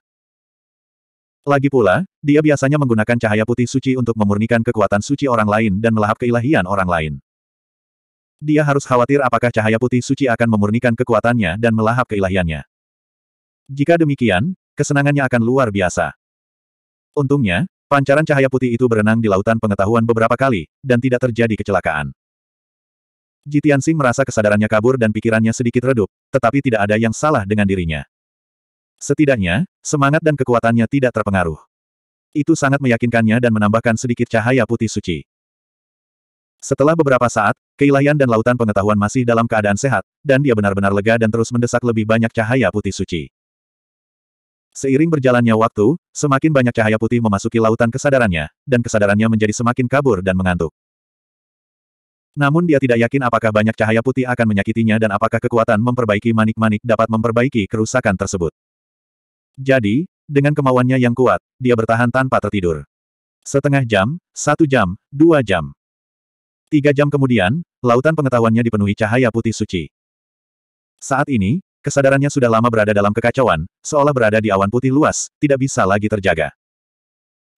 Lagi pula, dia biasanya menggunakan cahaya putih suci untuk memurnikan kekuatan suci orang lain dan melahap keilahian orang lain. Dia harus khawatir apakah cahaya putih suci akan memurnikan kekuatannya dan melahap keilahiannya. Jika demikian, kesenangannya akan luar biasa. Untungnya, Pancaran cahaya putih itu berenang di lautan pengetahuan beberapa kali, dan tidak terjadi kecelakaan. Jitian Sing merasa kesadarannya kabur dan pikirannya sedikit redup, tetapi tidak ada yang salah dengan dirinya. Setidaknya, semangat dan kekuatannya tidak terpengaruh. Itu sangat meyakinkannya dan menambahkan sedikit cahaya putih suci. Setelah beberapa saat, keilahian dan lautan pengetahuan masih dalam keadaan sehat, dan dia benar-benar lega dan terus mendesak lebih banyak cahaya putih suci. Seiring berjalannya waktu, semakin banyak cahaya putih memasuki lautan kesadarannya, dan kesadarannya menjadi semakin kabur dan mengantuk. Namun dia tidak yakin apakah banyak cahaya putih akan menyakitinya dan apakah kekuatan memperbaiki manik-manik dapat memperbaiki kerusakan tersebut. Jadi, dengan kemauannya yang kuat, dia bertahan tanpa tertidur. Setengah jam, satu jam, dua jam. Tiga jam kemudian, lautan pengetahuannya dipenuhi cahaya putih suci. Saat ini, Kesadarannya sudah lama berada dalam kekacauan, seolah berada di awan putih luas, tidak bisa lagi terjaga.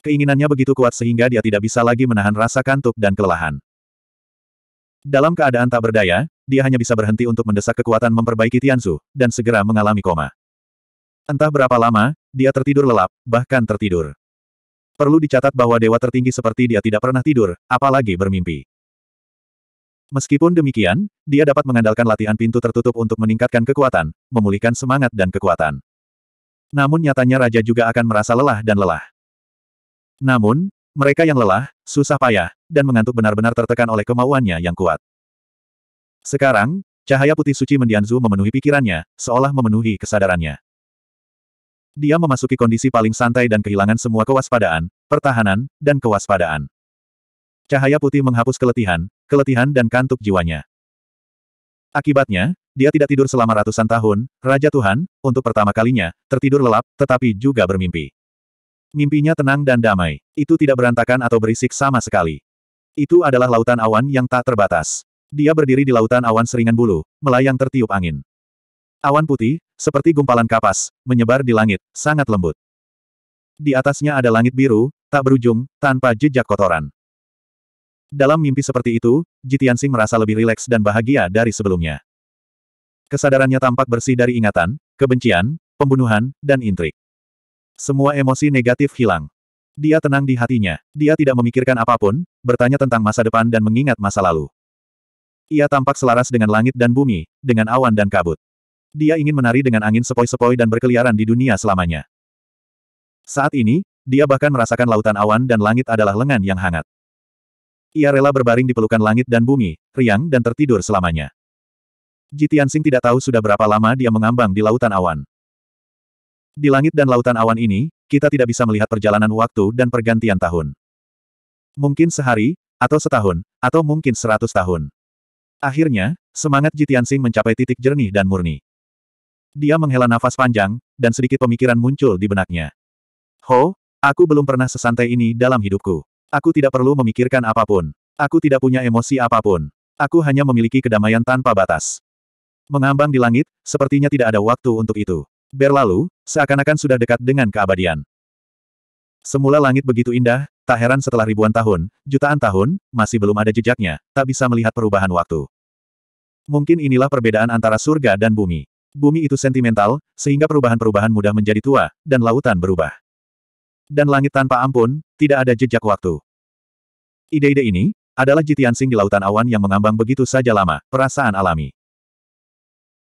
Keinginannya begitu kuat sehingga dia tidak bisa lagi menahan rasa kantuk dan kelelahan. Dalam keadaan tak berdaya, dia hanya bisa berhenti untuk mendesak kekuatan memperbaiki Tianzu, dan segera mengalami koma. Entah berapa lama, dia tertidur lelap, bahkan tertidur. Perlu dicatat bahwa dewa tertinggi seperti dia tidak pernah tidur, apalagi bermimpi. Meskipun demikian, dia dapat mengandalkan latihan pintu tertutup untuk meningkatkan kekuatan, memulihkan semangat dan kekuatan. Namun nyatanya raja juga akan merasa lelah dan lelah. Namun, mereka yang lelah, susah payah, dan mengantuk benar-benar tertekan oleh kemauannya yang kuat. Sekarang, cahaya putih suci mendianzu memenuhi pikirannya, seolah memenuhi kesadarannya. Dia memasuki kondisi paling santai dan kehilangan semua kewaspadaan, pertahanan, dan kewaspadaan. Cahaya putih menghapus keletihan, keletihan dan kantuk jiwanya. Akibatnya, dia tidak tidur selama ratusan tahun, Raja Tuhan, untuk pertama kalinya, tertidur lelap, tetapi juga bermimpi. Mimpinya tenang dan damai. Itu tidak berantakan atau berisik sama sekali. Itu adalah lautan awan yang tak terbatas. Dia berdiri di lautan awan seringan bulu, melayang tertiup angin. Awan putih, seperti gumpalan kapas, menyebar di langit, sangat lembut. Di atasnya ada langit biru, tak berujung, tanpa jejak kotoran. Dalam mimpi seperti itu, Jitiansing merasa lebih rileks dan bahagia dari sebelumnya. Kesadarannya tampak bersih dari ingatan, kebencian, pembunuhan, dan intrik. Semua emosi negatif hilang. Dia tenang di hatinya. Dia tidak memikirkan apapun, bertanya tentang masa depan dan mengingat masa lalu. Ia tampak selaras dengan langit dan bumi, dengan awan dan kabut. Dia ingin menari dengan angin sepoi-sepoi dan berkeliaran di dunia selamanya. Saat ini, dia bahkan merasakan lautan awan dan langit adalah lengan yang hangat. Ia rela berbaring di pelukan langit dan bumi, riang dan tertidur selamanya. Jitiansing tidak tahu sudah berapa lama dia mengambang di lautan awan. Di langit dan lautan awan ini, kita tidak bisa melihat perjalanan waktu dan pergantian tahun. Mungkin sehari, atau setahun, atau mungkin seratus tahun. Akhirnya, semangat Jitiansing mencapai titik jernih dan murni. Dia menghela nafas panjang, dan sedikit pemikiran muncul di benaknya. Ho, aku belum pernah sesantai ini dalam hidupku. Aku tidak perlu memikirkan apapun. Aku tidak punya emosi apapun. Aku hanya memiliki kedamaian tanpa batas. Mengambang di langit, sepertinya tidak ada waktu untuk itu. Berlalu, seakan-akan sudah dekat dengan keabadian. Semula langit begitu indah, tak heran setelah ribuan tahun, jutaan tahun, masih belum ada jejaknya, tak bisa melihat perubahan waktu. Mungkin inilah perbedaan antara surga dan bumi. Bumi itu sentimental, sehingga perubahan-perubahan mudah menjadi tua, dan lautan berubah dan langit tanpa ampun, tidak ada jejak waktu. Ide-ide ini, adalah jitian sing di lautan awan yang mengambang begitu saja lama, perasaan alami.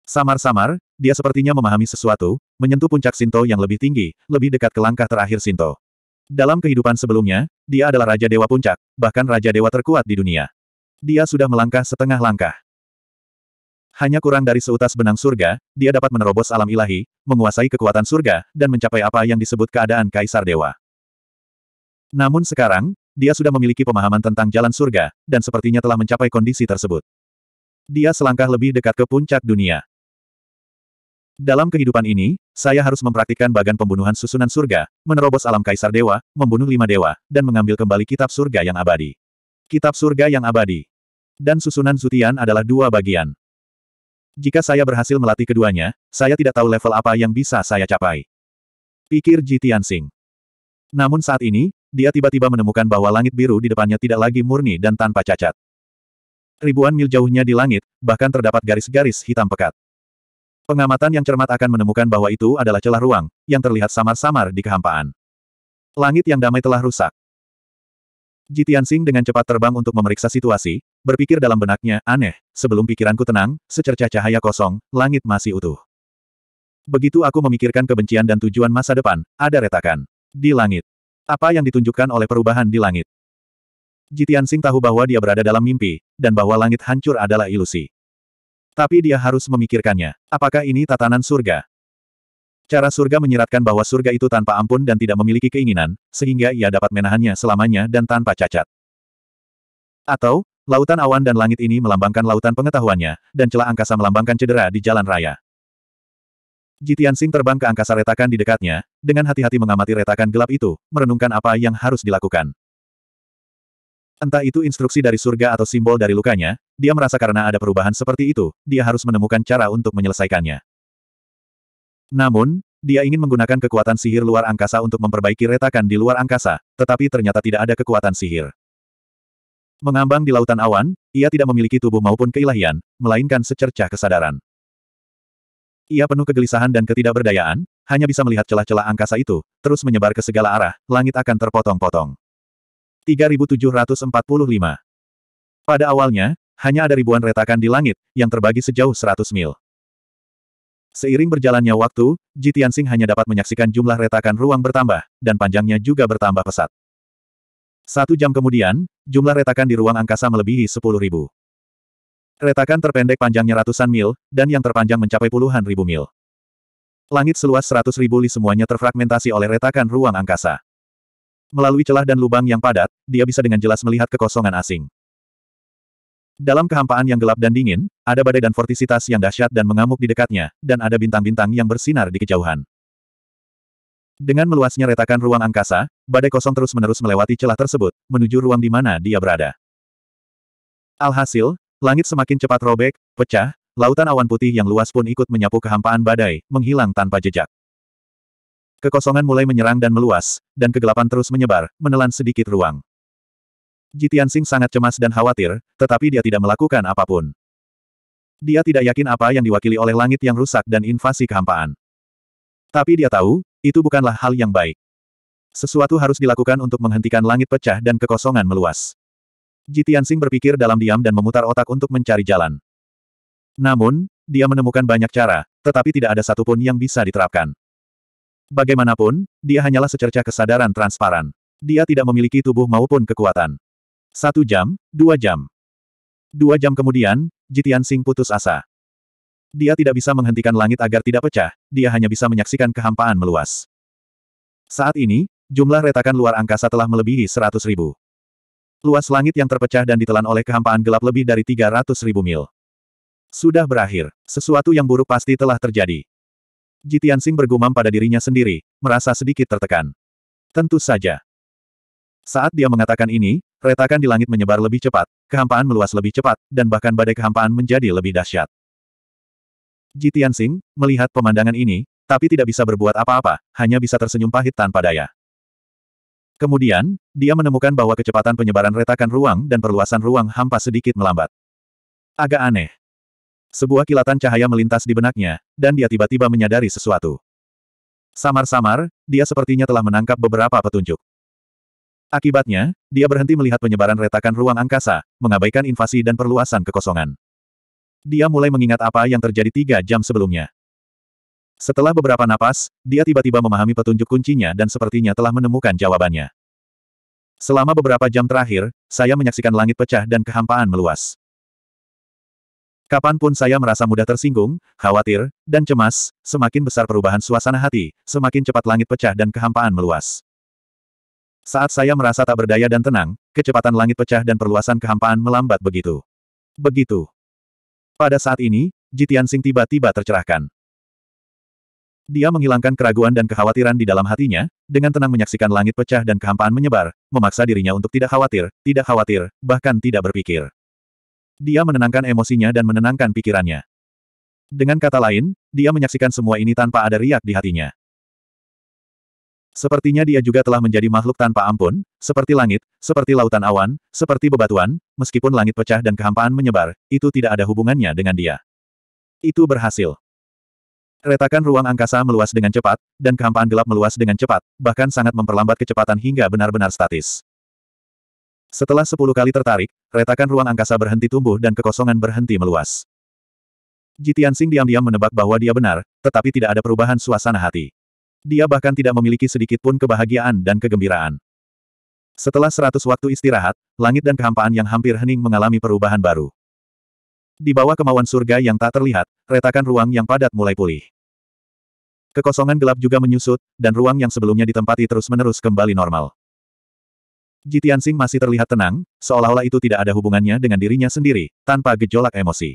Samar-samar, dia sepertinya memahami sesuatu, menyentuh puncak Sinto yang lebih tinggi, lebih dekat ke langkah terakhir Sinto. Dalam kehidupan sebelumnya, dia adalah Raja Dewa Puncak, bahkan Raja Dewa terkuat di dunia. Dia sudah melangkah setengah langkah. Hanya kurang dari seutas benang surga, dia dapat menerobos alam ilahi, menguasai kekuatan surga, dan mencapai apa yang disebut keadaan Kaisar Dewa. Namun sekarang, dia sudah memiliki pemahaman tentang jalan surga, dan sepertinya telah mencapai kondisi tersebut. Dia selangkah lebih dekat ke puncak dunia. Dalam kehidupan ini, saya harus mempraktikkan bagan pembunuhan susunan surga, menerobos alam kaisar dewa, membunuh lima dewa, dan mengambil kembali kitab surga yang abadi. Kitab surga yang abadi. Dan susunan zutian adalah dua bagian. Jika saya berhasil melatih keduanya, saya tidak tahu level apa yang bisa saya capai. Pikir Ji Tianxing. Namun saat ini, dia tiba-tiba menemukan bahwa langit biru di depannya tidak lagi murni dan tanpa cacat. Ribuan mil jauhnya di langit, bahkan terdapat garis-garis hitam pekat. Pengamatan yang cermat akan menemukan bahwa itu adalah celah ruang, yang terlihat samar-samar di kehampaan. Langit yang damai telah rusak. Ji Tianxing dengan cepat terbang untuk memeriksa situasi, berpikir dalam benaknya, aneh, sebelum pikiranku tenang, secercah cahaya kosong, langit masih utuh. Begitu aku memikirkan kebencian dan tujuan masa depan, ada retakan. Di langit. Apa yang ditunjukkan oleh perubahan di langit? Ji Tianxing tahu bahwa dia berada dalam mimpi, dan bahwa langit hancur adalah ilusi. Tapi dia harus memikirkannya. Apakah ini tatanan surga? Cara surga menyiratkan bahwa surga itu tanpa ampun dan tidak memiliki keinginan, sehingga ia dapat menahannya selamanya dan tanpa cacat. Atau, lautan awan dan langit ini melambangkan lautan pengetahuannya, dan celah angkasa melambangkan cedera di jalan raya. Jitian Sing terbang ke angkasa retakan di dekatnya, dengan hati-hati mengamati retakan gelap itu, merenungkan apa yang harus dilakukan. Entah itu instruksi dari surga atau simbol dari lukanya, dia merasa karena ada perubahan seperti itu, dia harus menemukan cara untuk menyelesaikannya. Namun, dia ingin menggunakan kekuatan sihir luar angkasa untuk memperbaiki retakan di luar angkasa, tetapi ternyata tidak ada kekuatan sihir. Mengambang di lautan awan, ia tidak memiliki tubuh maupun keilahian, melainkan secercah kesadaran. Ia penuh kegelisahan dan ketidakberdayaan, hanya bisa melihat celah-celah angkasa itu, terus menyebar ke segala arah, langit akan terpotong-potong. 3745 Pada awalnya, hanya ada ribuan retakan di langit, yang terbagi sejauh 100 mil. Seiring berjalannya waktu, Ji Tianxing hanya dapat menyaksikan jumlah retakan ruang bertambah, dan panjangnya juga bertambah pesat. Satu jam kemudian, jumlah retakan di ruang angkasa melebihi sepuluh ribu. Retakan terpendek panjangnya ratusan mil, dan yang terpanjang mencapai puluhan ribu mil. Langit seluas seratus ribu li semuanya terfragmentasi oleh retakan ruang angkasa. Melalui celah dan lubang yang padat, dia bisa dengan jelas melihat kekosongan asing. Dalam kehampaan yang gelap dan dingin, ada badai dan fortisitas yang dahsyat dan mengamuk di dekatnya, dan ada bintang-bintang yang bersinar di kejauhan. Dengan meluasnya retakan ruang angkasa, badai kosong terus-menerus melewati celah tersebut, menuju ruang di mana dia berada. Alhasil, langit semakin cepat robek, pecah, lautan awan putih yang luas pun ikut menyapu kehampaan badai, menghilang tanpa jejak. Kekosongan mulai menyerang dan meluas, dan kegelapan terus menyebar, menelan sedikit ruang. Jitian Sing sangat cemas dan khawatir, tetapi dia tidak melakukan apapun. Dia tidak yakin apa yang diwakili oleh langit yang rusak dan invasi kehampaan. Tapi dia tahu, itu bukanlah hal yang baik. Sesuatu harus dilakukan untuk menghentikan langit pecah dan kekosongan meluas. Jitian Sing berpikir dalam diam dan memutar otak untuk mencari jalan. Namun, dia menemukan banyak cara, tetapi tidak ada satupun yang bisa diterapkan. Bagaimanapun, dia hanyalah secercah kesadaran transparan. Dia tidak memiliki tubuh maupun kekuatan. Satu jam, dua jam. Dua jam kemudian, Jitian Sing putus asa. Dia tidak bisa menghentikan langit agar tidak pecah, dia hanya bisa menyaksikan kehampaan meluas. Saat ini, jumlah retakan luar angkasa telah melebihi seratus ribu. Luas langit yang terpecah dan ditelan oleh kehampaan gelap lebih dari tiga ratus ribu mil. Sudah berakhir, sesuatu yang buruk pasti telah terjadi. Jitian Sing bergumam pada dirinya sendiri, merasa sedikit tertekan. Tentu saja, saat dia mengatakan ini, retakan di langit menyebar lebih cepat, kehampaan meluas lebih cepat, dan bahkan badai kehampaan menjadi lebih dahsyat. Ji Tianxing, melihat pemandangan ini, tapi tidak bisa berbuat apa-apa, hanya bisa tersenyum pahit tanpa daya. Kemudian, dia menemukan bahwa kecepatan penyebaran retakan ruang dan perluasan ruang hampa sedikit melambat. Agak aneh. Sebuah kilatan cahaya melintas di benaknya, dan dia tiba-tiba menyadari sesuatu. Samar-samar, dia sepertinya telah menangkap beberapa petunjuk. Akibatnya, dia berhenti melihat penyebaran retakan ruang angkasa, mengabaikan invasi dan perluasan kekosongan. Dia mulai mengingat apa yang terjadi tiga jam sebelumnya. Setelah beberapa napas, dia tiba-tiba memahami petunjuk kuncinya dan sepertinya telah menemukan jawabannya. Selama beberapa jam terakhir, saya menyaksikan langit pecah dan kehampaan meluas. Kapanpun saya merasa mudah tersinggung, khawatir, dan cemas, semakin besar perubahan suasana hati, semakin cepat langit pecah dan kehampaan meluas. Saat saya merasa tak berdaya dan tenang, kecepatan langit pecah dan perluasan kehampaan melambat begitu. Begitu. Pada saat ini, Jitian Sing tiba-tiba tercerahkan. Dia menghilangkan keraguan dan kekhawatiran di dalam hatinya, dengan tenang menyaksikan langit pecah dan kehampaan menyebar, memaksa dirinya untuk tidak khawatir, tidak khawatir, bahkan tidak berpikir. Dia menenangkan emosinya dan menenangkan pikirannya. Dengan kata lain, dia menyaksikan semua ini tanpa ada riak di hatinya. Sepertinya dia juga telah menjadi makhluk tanpa ampun, seperti langit, seperti lautan awan, seperti bebatuan, meskipun langit pecah dan kehampaan menyebar, itu tidak ada hubungannya dengan dia. Itu berhasil. Retakan ruang angkasa meluas dengan cepat, dan kehampaan gelap meluas dengan cepat, bahkan sangat memperlambat kecepatan hingga benar-benar statis. Setelah sepuluh kali tertarik, retakan ruang angkasa berhenti tumbuh dan kekosongan berhenti meluas. Jitian Sing diam-diam menebak bahwa dia benar, tetapi tidak ada perubahan suasana hati. Dia bahkan tidak memiliki sedikit pun kebahagiaan dan kegembiraan. Setelah seratus waktu istirahat, langit dan kehampaan yang hampir hening mengalami perubahan baru. Di bawah kemauan surga yang tak terlihat, retakan ruang yang padat mulai pulih. Kekosongan gelap juga menyusut, dan ruang yang sebelumnya ditempati terus-menerus kembali normal. Jitian masih terlihat tenang, seolah-olah itu tidak ada hubungannya dengan dirinya sendiri, tanpa gejolak emosi.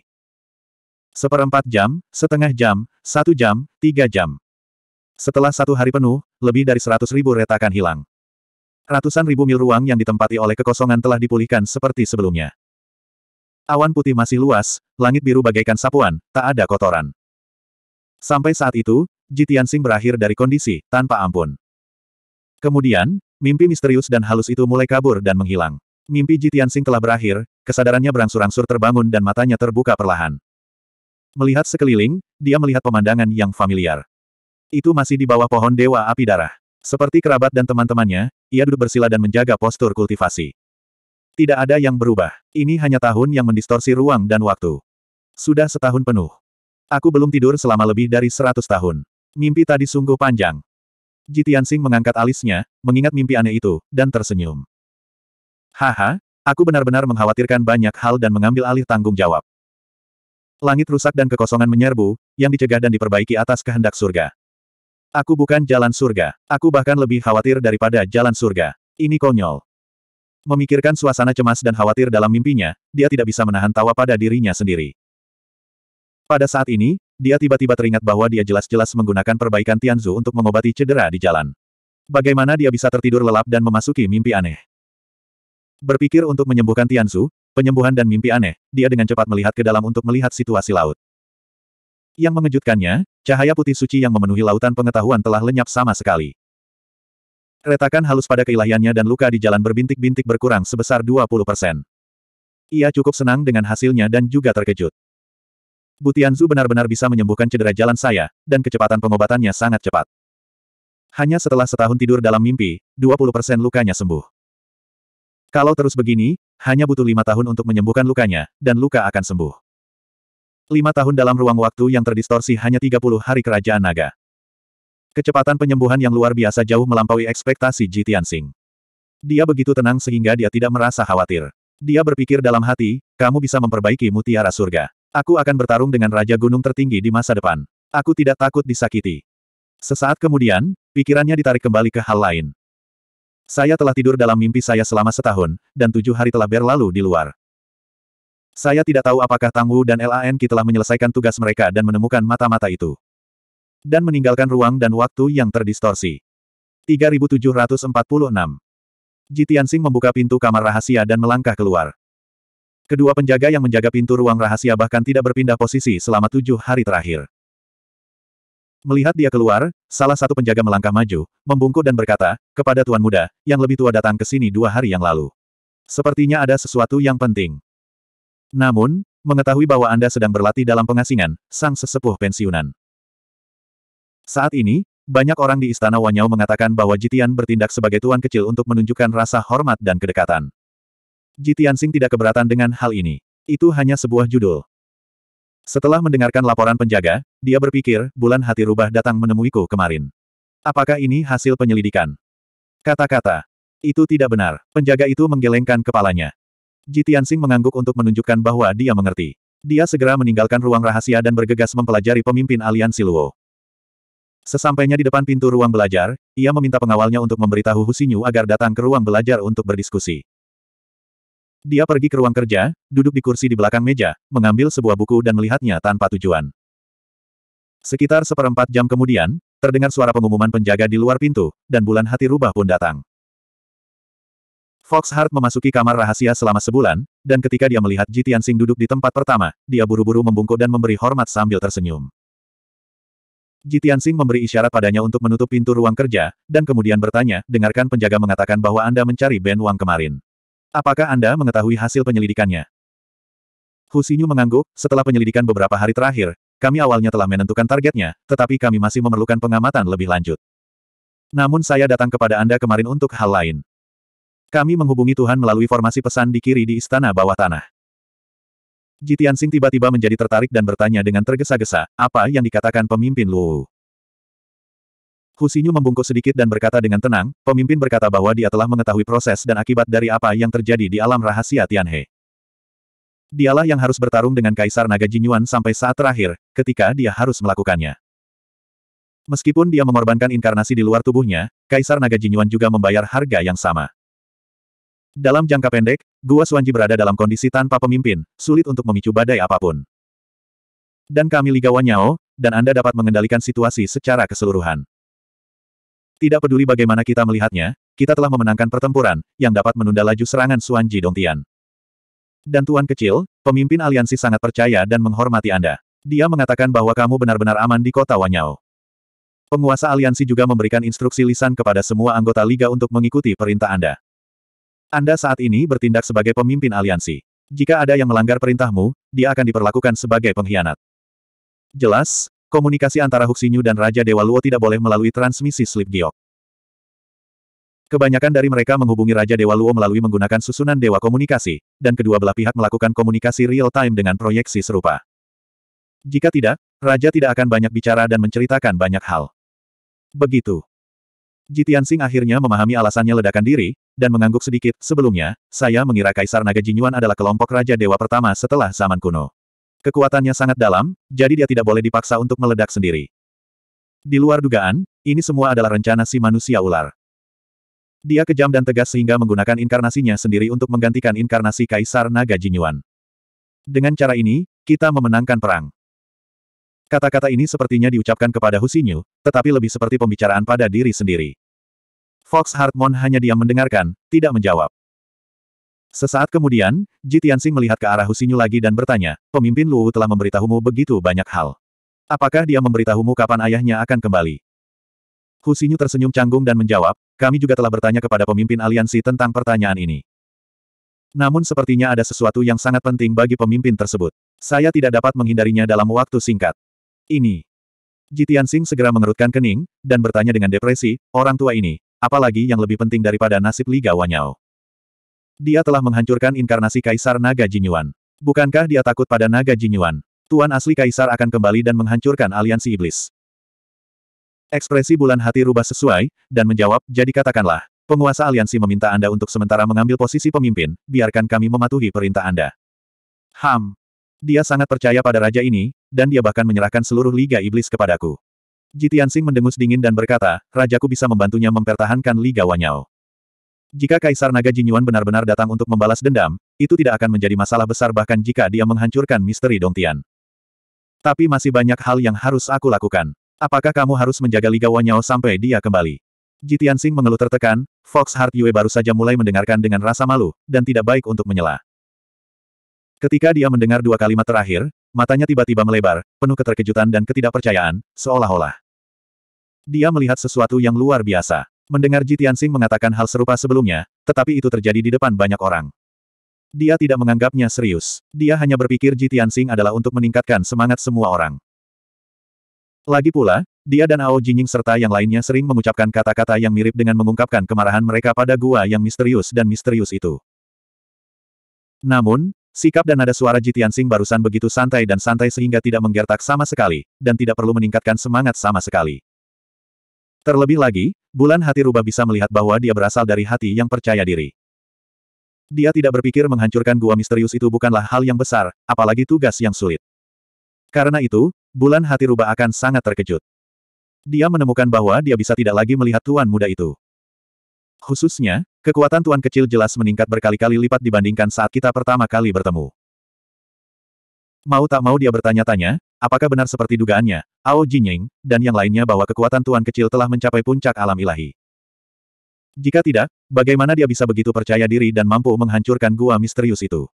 Seperempat jam, setengah jam, satu jam, tiga jam. Setelah satu hari penuh, lebih dari seratus ribu retakan hilang. Ratusan ribu mil ruang yang ditempati oleh kekosongan telah dipulihkan seperti sebelumnya. Awan putih masih luas, langit biru bagaikan sapuan, tak ada kotoran. Sampai saat itu, Jitiansing berakhir dari kondisi, tanpa ampun. Kemudian, mimpi misterius dan halus itu mulai kabur dan menghilang. Mimpi Jitiansing telah berakhir, kesadarannya berangsur-angsur terbangun dan matanya terbuka perlahan. Melihat sekeliling, dia melihat pemandangan yang familiar. Itu masih di bawah pohon Dewa Api Darah. Seperti kerabat dan teman-temannya, ia duduk bersila dan menjaga postur kultivasi. Tidak ada yang berubah. Ini hanya tahun yang mendistorsi ruang dan waktu. Sudah setahun penuh. Aku belum tidur selama lebih dari seratus tahun. Mimpi tadi sungguh panjang. Jitiansing mengangkat alisnya, mengingat mimpi aneh itu, dan tersenyum. Haha, aku benar-benar mengkhawatirkan banyak hal dan mengambil alih tanggung jawab. Langit rusak dan kekosongan menyerbu, yang dicegah dan diperbaiki atas kehendak surga. Aku bukan jalan surga. Aku bahkan lebih khawatir daripada jalan surga. Ini konyol. Memikirkan suasana cemas dan khawatir dalam mimpinya, dia tidak bisa menahan tawa pada dirinya sendiri. Pada saat ini, dia tiba-tiba teringat bahwa dia jelas-jelas menggunakan perbaikan Tianzu untuk mengobati cedera di jalan. Bagaimana dia bisa tertidur lelap dan memasuki mimpi aneh? Berpikir untuk menyembuhkan Tianzu, penyembuhan dan mimpi aneh, dia dengan cepat melihat ke dalam untuk melihat situasi laut. Yang mengejutkannya, cahaya putih suci yang memenuhi lautan pengetahuan telah lenyap sama sekali. Retakan halus pada keilahiannya dan luka di jalan berbintik-bintik berkurang sebesar 20%. Ia cukup senang dengan hasilnya dan juga terkejut. Butianzu benar-benar bisa menyembuhkan cedera jalan saya, dan kecepatan pengobatannya sangat cepat. Hanya setelah setahun tidur dalam mimpi, 20% lukanya sembuh. Kalau terus begini, hanya butuh lima tahun untuk menyembuhkan lukanya, dan luka akan sembuh. Lima tahun dalam ruang waktu yang terdistorsi hanya 30 hari kerajaan naga. Kecepatan penyembuhan yang luar biasa jauh melampaui ekspektasi Ji Tianxing. Dia begitu tenang sehingga dia tidak merasa khawatir. Dia berpikir dalam hati, kamu bisa memperbaiki mutiara surga. Aku akan bertarung dengan Raja Gunung tertinggi di masa depan. Aku tidak takut disakiti. Sesaat kemudian, pikirannya ditarik kembali ke hal lain. Saya telah tidur dalam mimpi saya selama setahun, dan tujuh hari telah berlalu di luar. Saya tidak tahu apakah Tang Wu dan LANK telah menyelesaikan tugas mereka dan menemukan mata-mata itu. Dan meninggalkan ruang dan waktu yang terdistorsi. 3746 Jitiansing membuka pintu kamar rahasia dan melangkah keluar. Kedua penjaga yang menjaga pintu ruang rahasia bahkan tidak berpindah posisi selama tujuh hari terakhir. Melihat dia keluar, salah satu penjaga melangkah maju, membungkuk dan berkata, kepada Tuan Muda, yang lebih tua datang ke sini dua hari yang lalu. Sepertinya ada sesuatu yang penting. Namun, mengetahui bahwa Anda sedang berlatih dalam pengasingan, sang sesepuh pensiunan. Saat ini, banyak orang di Istana Wanyao mengatakan bahwa Jitian bertindak sebagai tuan kecil untuk menunjukkan rasa hormat dan kedekatan. Jitian Sing tidak keberatan dengan hal ini. Itu hanya sebuah judul. Setelah mendengarkan laporan penjaga, dia berpikir, bulan hati rubah datang menemuiku kemarin. Apakah ini hasil penyelidikan? Kata-kata. Itu tidak benar. Penjaga itu menggelengkan kepalanya. Ji Tianxing mengangguk untuk menunjukkan bahwa dia mengerti. Dia segera meninggalkan ruang rahasia dan bergegas mempelajari pemimpin aliansi Luo. Sesampainya di depan pintu ruang belajar, ia meminta pengawalnya untuk memberitahu Husinyu agar datang ke ruang belajar untuk berdiskusi. Dia pergi ke ruang kerja, duduk di kursi di belakang meja, mengambil sebuah buku dan melihatnya tanpa tujuan. Sekitar seperempat jam kemudian, terdengar suara pengumuman penjaga di luar pintu, dan bulan hati rubah pun datang. Fox Heart memasuki kamar rahasia selama sebulan, dan ketika dia melihat Ji Tianxing duduk di tempat pertama, dia buru-buru membungkuk dan memberi hormat sambil tersenyum. Ji Tianxing memberi isyarat padanya untuk menutup pintu ruang kerja, dan kemudian bertanya, dengarkan penjaga mengatakan bahwa Anda mencari Ben Wang kemarin. Apakah Anda mengetahui hasil penyelidikannya? Hu Xinyu mengangguk, setelah penyelidikan beberapa hari terakhir, kami awalnya telah menentukan targetnya, tetapi kami masih memerlukan pengamatan lebih lanjut. Namun saya datang kepada Anda kemarin untuk hal lain. Kami menghubungi Tuhan melalui formasi pesan di kiri di istana bawah tanah. Jitian Sing tiba-tiba menjadi tertarik dan bertanya dengan tergesa-gesa, apa yang dikatakan pemimpin Luo? Husinyu membungkuk sedikit dan berkata dengan tenang, pemimpin berkata bahwa dia telah mengetahui proses dan akibat dari apa yang terjadi di alam rahasia Tianhe. Dialah yang harus bertarung dengan Kaisar Naga Jinyuan sampai saat terakhir, ketika dia harus melakukannya. Meskipun dia mengorbankan inkarnasi di luar tubuhnya, Kaisar Naga Jinyuan juga membayar harga yang sama. Dalam jangka pendek, Gua Suanji berada dalam kondisi tanpa pemimpin, sulit untuk memicu badai apapun. Dan kami Liga Wanyao, dan Anda dapat mengendalikan situasi secara keseluruhan. Tidak peduli bagaimana kita melihatnya, kita telah memenangkan pertempuran, yang dapat menunda laju serangan Suanji Dongtian. Dan Tuan Kecil, pemimpin aliansi sangat percaya dan menghormati Anda. Dia mengatakan bahwa kamu benar-benar aman di kota Wanyao. Penguasa aliansi juga memberikan instruksi lisan kepada semua anggota liga untuk mengikuti perintah Anda. Anda saat ini bertindak sebagai pemimpin aliansi. Jika ada yang melanggar perintahmu, dia akan diperlakukan sebagai pengkhianat. Jelas, komunikasi antara Huxinyu dan Raja Dewa Luo tidak boleh melalui transmisi slip giok. Kebanyakan dari mereka menghubungi Raja Dewa Luo melalui menggunakan susunan dewa komunikasi, dan kedua belah pihak melakukan komunikasi real-time dengan proyeksi serupa. Jika tidak, Raja tidak akan banyak bicara dan menceritakan banyak hal. Begitu. Jitiansing akhirnya memahami alasannya ledakan diri, dan mengangguk sedikit, sebelumnya, saya mengira Kaisar Naga Jinyuan adalah kelompok Raja Dewa pertama setelah zaman kuno. Kekuatannya sangat dalam, jadi dia tidak boleh dipaksa untuk meledak sendiri. Di luar dugaan, ini semua adalah rencana si manusia ular. Dia kejam dan tegas sehingga menggunakan inkarnasinya sendiri untuk menggantikan inkarnasi Kaisar Naga Jinyuan. Dengan cara ini, kita memenangkan perang. Kata-kata ini sepertinya diucapkan kepada Husinyu, tetapi lebih seperti pembicaraan pada diri sendiri. Fox Hartmon hanya diam mendengarkan, tidak menjawab. Sesaat kemudian, Ji Tianxing melihat ke arah Husinyu lagi dan bertanya, pemimpin Luwu telah memberitahumu begitu banyak hal. Apakah dia memberitahumu kapan ayahnya akan kembali? Husinyu tersenyum canggung dan menjawab, kami juga telah bertanya kepada pemimpin aliansi tentang pertanyaan ini. Namun sepertinya ada sesuatu yang sangat penting bagi pemimpin tersebut. Saya tidak dapat menghindarinya dalam waktu singkat. Ini. Ji Tianxing segera mengerutkan kening, dan bertanya dengan depresi, orang tua ini, Apalagi yang lebih penting daripada nasib Liga Wanyao. Dia telah menghancurkan inkarnasi Kaisar Naga Jinyuan. Bukankah dia takut pada Naga Jinyuan? Tuan asli Kaisar akan kembali dan menghancurkan aliansi iblis. Ekspresi bulan hati rubah sesuai, dan menjawab, jadi katakanlah, penguasa aliansi meminta Anda untuk sementara mengambil posisi pemimpin, biarkan kami mematuhi perintah Anda. Ham. Dia sangat percaya pada raja ini, dan dia bahkan menyerahkan seluruh Liga Iblis kepadaku. Jitian Sing mendengus dingin dan berkata, Rajaku bisa membantunya mempertahankan Liga Wanyao. Jika Kaisar Naga Jinyuan benar-benar datang untuk membalas dendam, itu tidak akan menjadi masalah besar bahkan jika dia menghancurkan misteri Dongtian. Tapi masih banyak hal yang harus aku lakukan. Apakah kamu harus menjaga Liga Wanyao sampai dia kembali? Jitian Sing mengeluh tertekan, Fox Heart Yue baru saja mulai mendengarkan dengan rasa malu, dan tidak baik untuk menyela. Ketika dia mendengar dua kalimat terakhir, Matanya tiba-tiba melebar, penuh keterkejutan dan ketidakpercayaan, seolah-olah. Dia melihat sesuatu yang luar biasa. Mendengar Ji Tianxing mengatakan hal serupa sebelumnya, tetapi itu terjadi di depan banyak orang. Dia tidak menganggapnya serius. Dia hanya berpikir Ji Tianxing adalah untuk meningkatkan semangat semua orang. Lagi pula, dia dan Ao Jinying serta yang lainnya sering mengucapkan kata-kata yang mirip dengan mengungkapkan kemarahan mereka pada gua yang misterius dan misterius itu. Namun, Sikap dan nada suara Jitian Sing barusan begitu santai dan santai sehingga tidak menggertak sama sekali, dan tidak perlu meningkatkan semangat sama sekali. Terlebih lagi, bulan hati rubah bisa melihat bahwa dia berasal dari hati yang percaya diri. Dia tidak berpikir menghancurkan gua misterius itu bukanlah hal yang besar, apalagi tugas yang sulit. Karena itu, bulan hati rubah akan sangat terkejut. Dia menemukan bahwa dia bisa tidak lagi melihat tuan muda itu. Khususnya, Kekuatan Tuan Kecil jelas meningkat berkali-kali lipat dibandingkan saat kita pertama kali bertemu. Mau tak mau dia bertanya-tanya, apakah benar seperti dugaannya, Ao Jinying, dan yang lainnya bahwa kekuatan Tuan Kecil telah mencapai puncak alam ilahi. Jika tidak, bagaimana dia bisa begitu percaya diri dan mampu menghancurkan gua misterius itu?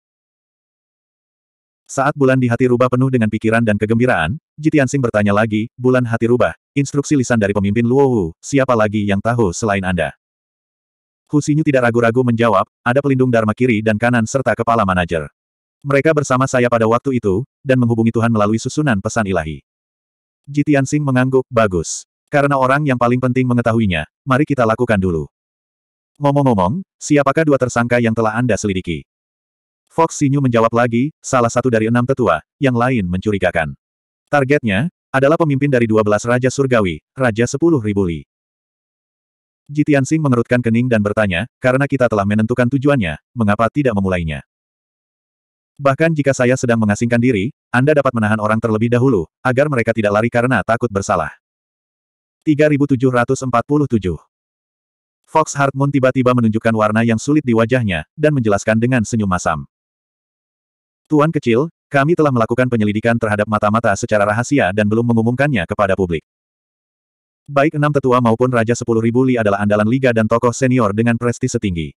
Saat bulan di hati rubah penuh dengan pikiran dan kegembiraan, Jitiansing bertanya lagi, bulan hati rubah, instruksi lisan dari pemimpin Luowu, siapa lagi yang tahu selain Anda? Husinyu tidak ragu-ragu menjawab, ada pelindung Dharma kiri dan kanan serta kepala manajer. Mereka bersama saya pada waktu itu, dan menghubungi Tuhan melalui susunan pesan ilahi. Jitian Sing mengangguk, bagus. Karena orang yang paling penting mengetahuinya, mari kita lakukan dulu. Ngomong-ngomong, siapakah dua tersangka yang telah Anda selidiki? Fox Sinyu menjawab lagi, salah satu dari enam tetua, yang lain mencurigakan. Targetnya, adalah pemimpin dari 12 Raja Surgawi, Raja 10.000 Li. Jitian Sing mengerutkan kening dan bertanya, karena kita telah menentukan tujuannya, mengapa tidak memulainya? Bahkan jika saya sedang mengasingkan diri, Anda dapat menahan orang terlebih dahulu, agar mereka tidak lari karena takut bersalah. 3747 Fox Hartmoon tiba-tiba menunjukkan warna yang sulit di wajahnya, dan menjelaskan dengan senyum masam. Tuan kecil, kami telah melakukan penyelidikan terhadap mata-mata secara rahasia dan belum mengumumkannya kepada publik. Baik enam tetua maupun Raja Sepuluh Ribu Li adalah andalan Liga dan tokoh senior dengan prestis setinggi.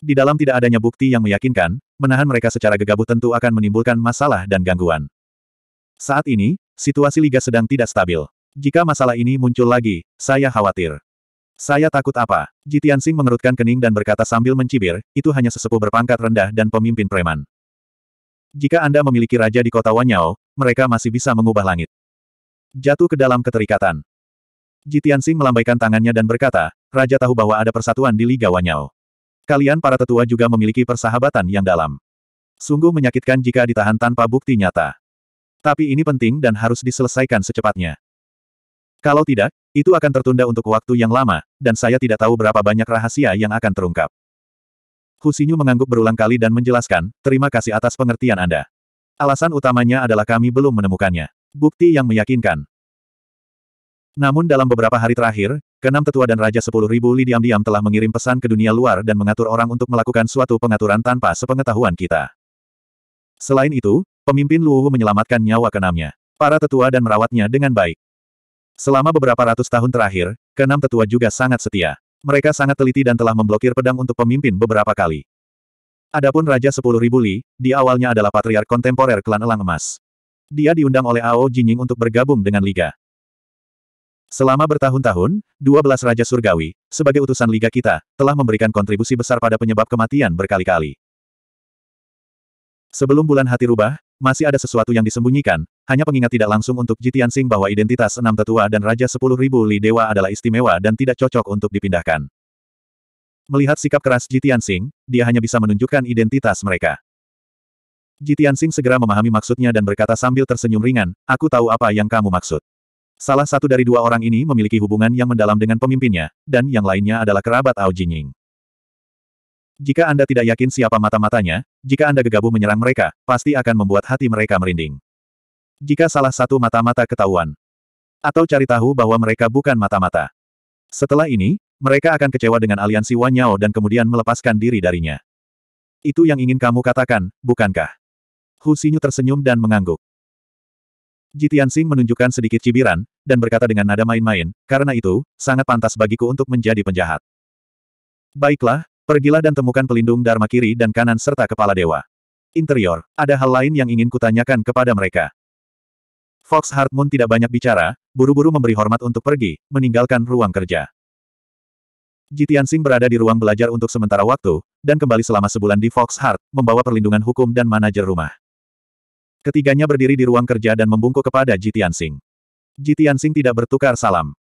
Di dalam tidak adanya bukti yang meyakinkan, menahan mereka secara gegabah tentu akan menimbulkan masalah dan gangguan. Saat ini, situasi Liga sedang tidak stabil. Jika masalah ini muncul lagi, saya khawatir. Saya takut apa? Tianxing mengerutkan kening dan berkata sambil mencibir, itu hanya sesepuh berpangkat rendah dan pemimpin preman. Jika Anda memiliki raja di kota Wanyao, mereka masih bisa mengubah langit. Jatuh ke dalam keterikatan. Jitiansing melambaikan tangannya dan berkata, Raja tahu bahwa ada persatuan di Liga Wanyao. Kalian para tetua juga memiliki persahabatan yang dalam. Sungguh menyakitkan jika ditahan tanpa bukti nyata. Tapi ini penting dan harus diselesaikan secepatnya. Kalau tidak, itu akan tertunda untuk waktu yang lama, dan saya tidak tahu berapa banyak rahasia yang akan terungkap. Husinyu mengangguk berulang kali dan menjelaskan, terima kasih atas pengertian Anda. Alasan utamanya adalah kami belum menemukannya. Bukti yang meyakinkan. Namun dalam beberapa hari terakhir, keenam tetua dan Raja Sepuluh Ribu Li diam-diam telah mengirim pesan ke dunia luar dan mengatur orang untuk melakukan suatu pengaturan tanpa sepengetahuan kita. Selain itu, pemimpin Luwu menyelamatkan nyawa Kenamnya, Para tetua dan merawatnya dengan baik. Selama beberapa ratus tahun terakhir, keenam tetua juga sangat setia. Mereka sangat teliti dan telah memblokir pedang untuk pemimpin beberapa kali. Adapun Raja Sepuluh Ribu Li, di awalnya adalah patriark kontemporer klan Elang Emas. Dia diundang oleh Ao Jinying untuk bergabung dengan Liga. Selama bertahun-tahun, 12 Raja Surgawi, sebagai utusan Liga kita, telah memberikan kontribusi besar pada penyebab kematian berkali-kali. Sebelum bulan hati rubah, masih ada sesuatu yang disembunyikan, hanya pengingat tidak langsung untuk Jitian Sing bahwa identitas enam tetua dan Raja Sepuluh Ribu Li Dewa adalah istimewa dan tidak cocok untuk dipindahkan. Melihat sikap keras Jitian Sing, dia hanya bisa menunjukkan identitas mereka. Jitian Sing segera memahami maksudnya dan berkata sambil tersenyum ringan, aku tahu apa yang kamu maksud. Salah satu dari dua orang ini memiliki hubungan yang mendalam dengan pemimpinnya, dan yang lainnya adalah kerabat Ao Jinying. Jika Anda tidak yakin siapa mata-matanya, jika Anda gegabah menyerang mereka, pasti akan membuat hati mereka merinding. Jika salah satu mata-mata ketahuan, atau cari tahu bahwa mereka bukan mata-mata. Setelah ini, mereka akan kecewa dengan aliansi Wanyao dan kemudian melepaskan diri darinya. Itu yang ingin kamu katakan, bukankah? Hu Xinyu tersenyum dan mengangguk. Jitiansing menunjukkan sedikit cibiran, dan berkata dengan nada main-main, karena itu, sangat pantas bagiku untuk menjadi penjahat. Baiklah, pergilah dan temukan pelindung Dharma kiri dan kanan serta kepala dewa. Interior, ada hal lain yang ingin kutanyakan kepada mereka. Fox Hartmoon tidak banyak bicara, buru-buru memberi hormat untuk pergi, meninggalkan ruang kerja. Jitiansing berada di ruang belajar untuk sementara waktu, dan kembali selama sebulan di Fox Heart, membawa perlindungan hukum dan manajer rumah. Ketiganya berdiri di ruang kerja dan membungkuk kepada Ji Tianxing. Ji Tianxing tidak bertukar salam.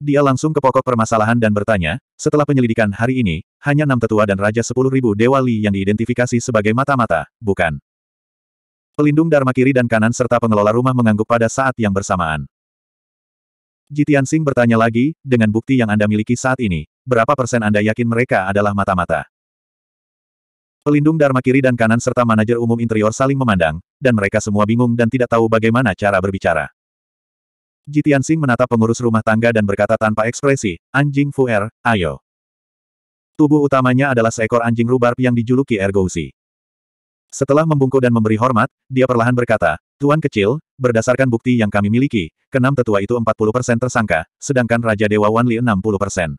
Dia langsung ke pokok permasalahan dan bertanya, setelah penyelidikan hari ini, hanya enam tetua dan raja sepuluh ribu dewa Li yang diidentifikasi sebagai mata-mata, bukan? Pelindung Dharma kiri dan kanan serta pengelola rumah mengangguk pada saat yang bersamaan. Ji Tianxing bertanya lagi, dengan bukti yang Anda miliki saat ini, berapa persen Anda yakin mereka adalah mata-mata? Pelindung Dharma kiri dan kanan serta manajer umum interior saling memandang, dan mereka semua bingung dan tidak tahu bagaimana cara berbicara. Jitian Sing menatap pengurus rumah tangga dan berkata tanpa ekspresi, anjing Fuer, ayo. Tubuh utamanya adalah seekor anjing rubarp yang dijuluki Ergousi. Setelah membungkuk dan memberi hormat, dia perlahan berkata, Tuan kecil, berdasarkan bukti yang kami miliki, keenam tetua itu 40% tersangka, sedangkan Raja Dewa Wanli 60%.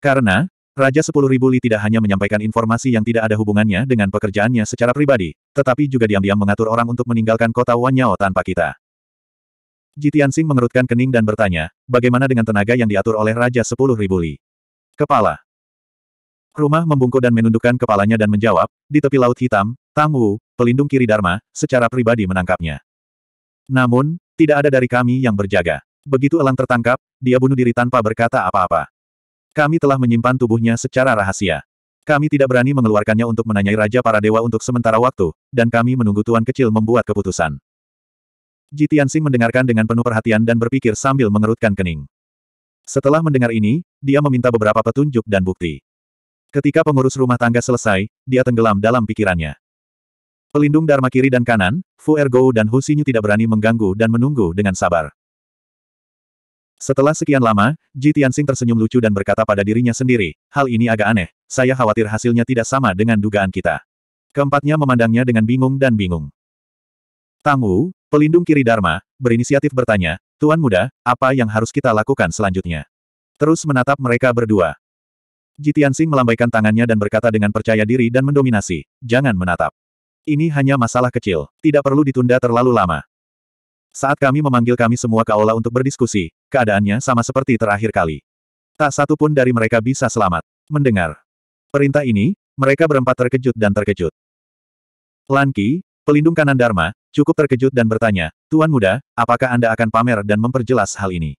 Karena, Raja Sepuluh Ribu Li tidak hanya menyampaikan informasi yang tidak ada hubungannya dengan pekerjaannya secara pribadi, tetapi juga diam-diam mengatur orang untuk meninggalkan kota Wanyao tanpa kita. Jitian Sing mengerutkan kening dan bertanya, bagaimana dengan tenaga yang diatur oleh Raja Sepuluh Ribu Li? Kepala. Rumah membungkuk dan menundukkan kepalanya dan menjawab, di tepi Laut Hitam, Tang Wu, pelindung kiri Dharma, secara pribadi menangkapnya. Namun, tidak ada dari kami yang berjaga. Begitu Elang tertangkap, dia bunuh diri tanpa berkata apa-apa. Kami telah menyimpan tubuhnya secara rahasia. Kami tidak berani mengeluarkannya untuk menanyai Raja para Dewa untuk sementara waktu, dan kami menunggu Tuan Kecil membuat keputusan. Ji Tianxing mendengarkan dengan penuh perhatian dan berpikir sambil mengerutkan kening. Setelah mendengar ini, dia meminta beberapa petunjuk dan bukti. Ketika pengurus rumah tangga selesai, dia tenggelam dalam pikirannya. Pelindung Dharma kiri dan kanan, Fu Ergou dan Hu Husinyu tidak berani mengganggu dan menunggu dengan sabar. Setelah sekian lama, Ji Tianxing tersenyum lucu dan berkata pada dirinya sendiri, hal ini agak aneh, saya khawatir hasilnya tidak sama dengan dugaan kita. Keempatnya memandangnya dengan bingung dan bingung. Tang Wu, pelindung kiri Dharma, berinisiatif bertanya, Tuan Muda, apa yang harus kita lakukan selanjutnya? Terus menatap mereka berdua. Ji Tianxing melambaikan tangannya dan berkata dengan percaya diri dan mendominasi, jangan menatap. Ini hanya masalah kecil, tidak perlu ditunda terlalu lama. Saat kami memanggil kami semua ke aula untuk berdiskusi, keadaannya sama seperti terakhir kali. Tak satu pun dari mereka bisa selamat. Mendengar perintah ini, mereka berempat terkejut dan terkejut. Lanki, pelindung kanan Dharma, cukup terkejut dan bertanya, Tuan Muda, apakah Anda akan pamer dan memperjelas hal ini?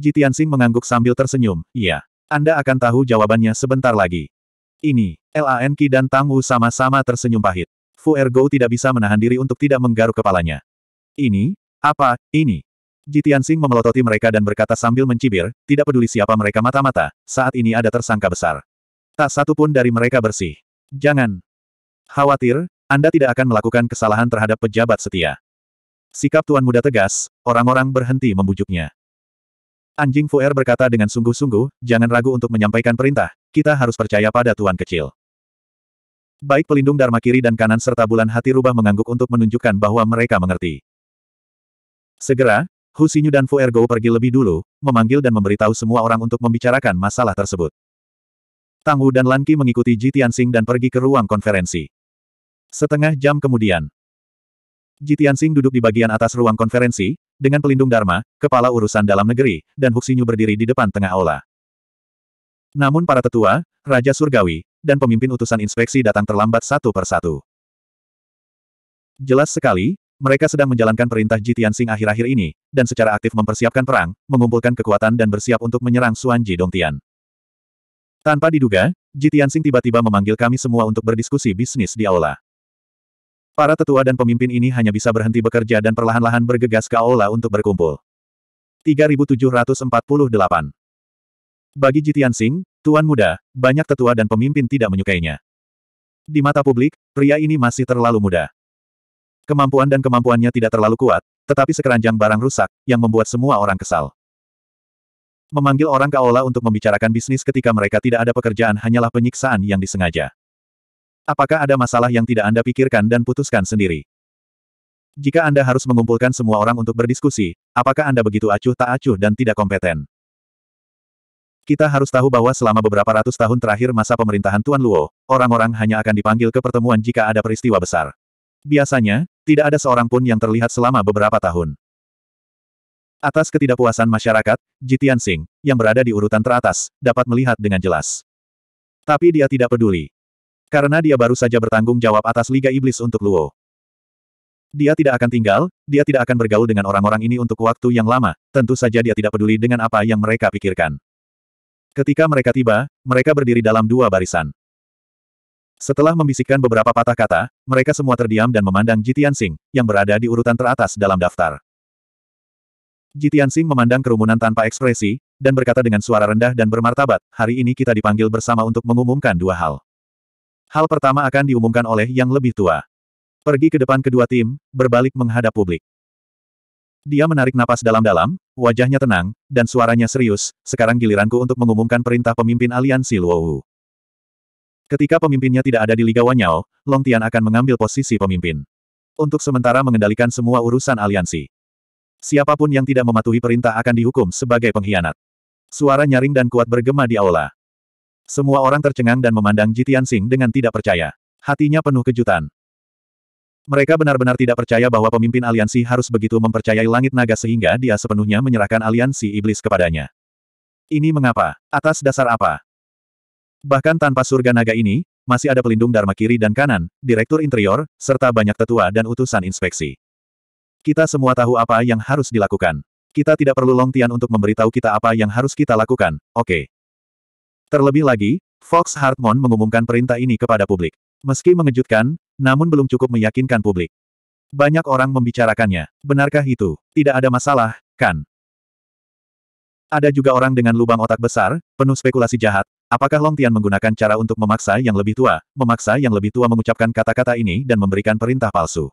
Jitian Singh mengangguk sambil tersenyum, iya. Anda akan tahu jawabannya sebentar lagi. Ini, Lanki dan Tang Wu sama-sama tersenyum pahit. Fu Ergo tidak bisa menahan diri untuk tidak menggaruk kepalanya. Ini, apa, ini? Sing memelototi mereka dan berkata sambil mencibir, tidak peduli siapa mereka mata-mata, saat ini ada tersangka besar. Tak satu pun dari mereka bersih. Jangan khawatir, Anda tidak akan melakukan kesalahan terhadap pejabat setia. Sikap Tuan Muda tegas, orang-orang berhenti membujuknya. Anjing Fuer berkata dengan sungguh-sungguh, jangan ragu untuk menyampaikan perintah, kita harus percaya pada Tuan Kecil. Baik pelindung Dharma kiri dan kanan serta bulan hati rubah mengangguk untuk menunjukkan bahwa mereka mengerti. Segera, Hu Xinyu dan Fu Fuergo pergi lebih dulu, memanggil dan memberitahu semua orang untuk membicarakan masalah tersebut. Tang Wu dan Lan Qi mengikuti Ji Tianxing dan pergi ke ruang konferensi. Setengah jam kemudian, Ji Tianxing duduk di bagian atas ruang konferensi, dengan pelindung Dharma, kepala urusan dalam negeri, dan Hu Xinyu berdiri di depan tengah aula. Namun para tetua, Raja Surgawi, dan pemimpin utusan inspeksi datang terlambat satu persatu. Jelas sekali, mereka sedang menjalankan perintah Jitian Sing akhir-akhir ini, dan secara aktif mempersiapkan perang, mengumpulkan kekuatan dan bersiap untuk menyerang Suan Ji Dongtian. Tanpa diduga, Jitian Sing tiba-tiba memanggil kami semua untuk berdiskusi bisnis di aula. Para tetua dan pemimpin ini hanya bisa berhenti bekerja dan perlahan-lahan bergegas ke aula untuk berkumpul. 3748 Bagi Jitian Sing, Tuan Muda, banyak tetua dan pemimpin tidak menyukainya. Di mata publik, pria ini masih terlalu muda. Kemampuan dan kemampuannya tidak terlalu kuat, tetapi sekeranjang barang rusak, yang membuat semua orang kesal. Memanggil orang ke aula untuk membicarakan bisnis ketika mereka tidak ada pekerjaan hanyalah penyiksaan yang disengaja. Apakah ada masalah yang tidak Anda pikirkan dan putuskan sendiri? Jika Anda harus mengumpulkan semua orang untuk berdiskusi, apakah Anda begitu acuh tak acuh dan tidak kompeten? Kita harus tahu bahwa selama beberapa ratus tahun terakhir masa pemerintahan Tuan Luo, orang-orang hanya akan dipanggil ke pertemuan jika ada peristiwa besar. Biasanya, tidak ada seorang pun yang terlihat selama beberapa tahun. Atas ketidakpuasan masyarakat, Jitian Singh yang berada di urutan teratas, dapat melihat dengan jelas. Tapi dia tidak peduli. Karena dia baru saja bertanggung jawab atas Liga Iblis untuk Luo. Dia tidak akan tinggal, dia tidak akan bergaul dengan orang-orang ini untuk waktu yang lama, tentu saja dia tidak peduli dengan apa yang mereka pikirkan. Ketika mereka tiba, mereka berdiri dalam dua barisan. Setelah membisikkan beberapa patah kata, mereka semua terdiam dan memandang Jitian Sing, yang berada di urutan teratas dalam daftar. Jitian Sing memandang kerumunan tanpa ekspresi, dan berkata dengan suara rendah dan bermartabat, hari ini kita dipanggil bersama untuk mengumumkan dua hal. Hal pertama akan diumumkan oleh yang lebih tua. Pergi ke depan kedua tim, berbalik menghadap publik. Dia menarik napas dalam-dalam, wajahnya tenang, dan suaranya serius, sekarang giliranku untuk mengumumkan perintah pemimpin aliansi Luowu. Ketika pemimpinnya tidak ada di Liga Wanyao, Long Tian akan mengambil posisi pemimpin. Untuk sementara mengendalikan semua urusan aliansi. Siapapun yang tidak mematuhi perintah akan dihukum sebagai pengkhianat. Suara nyaring dan kuat bergema di aula. Semua orang tercengang dan memandang Ji Tianxing dengan tidak percaya. Hatinya penuh kejutan. Mereka benar-benar tidak percaya bahwa pemimpin aliansi harus begitu mempercayai langit naga sehingga dia sepenuhnya menyerahkan aliansi iblis kepadanya. Ini mengapa? Atas dasar apa? Bahkan tanpa surga naga ini, masih ada pelindung Dharma kiri dan kanan, direktur interior, serta banyak tetua dan utusan inspeksi. Kita semua tahu apa yang harus dilakukan. Kita tidak perlu Long Tian untuk memberitahu kita apa yang harus kita lakukan, oke. Okay. Terlebih lagi, Fox Hartmon mengumumkan perintah ini kepada publik. Meski mengejutkan, namun belum cukup meyakinkan publik. Banyak orang membicarakannya. Benarkah itu? Tidak ada masalah, kan? Ada juga orang dengan lubang otak besar, penuh spekulasi jahat, Apakah Long Tian menggunakan cara untuk memaksa yang lebih tua, memaksa yang lebih tua mengucapkan kata-kata ini dan memberikan perintah palsu?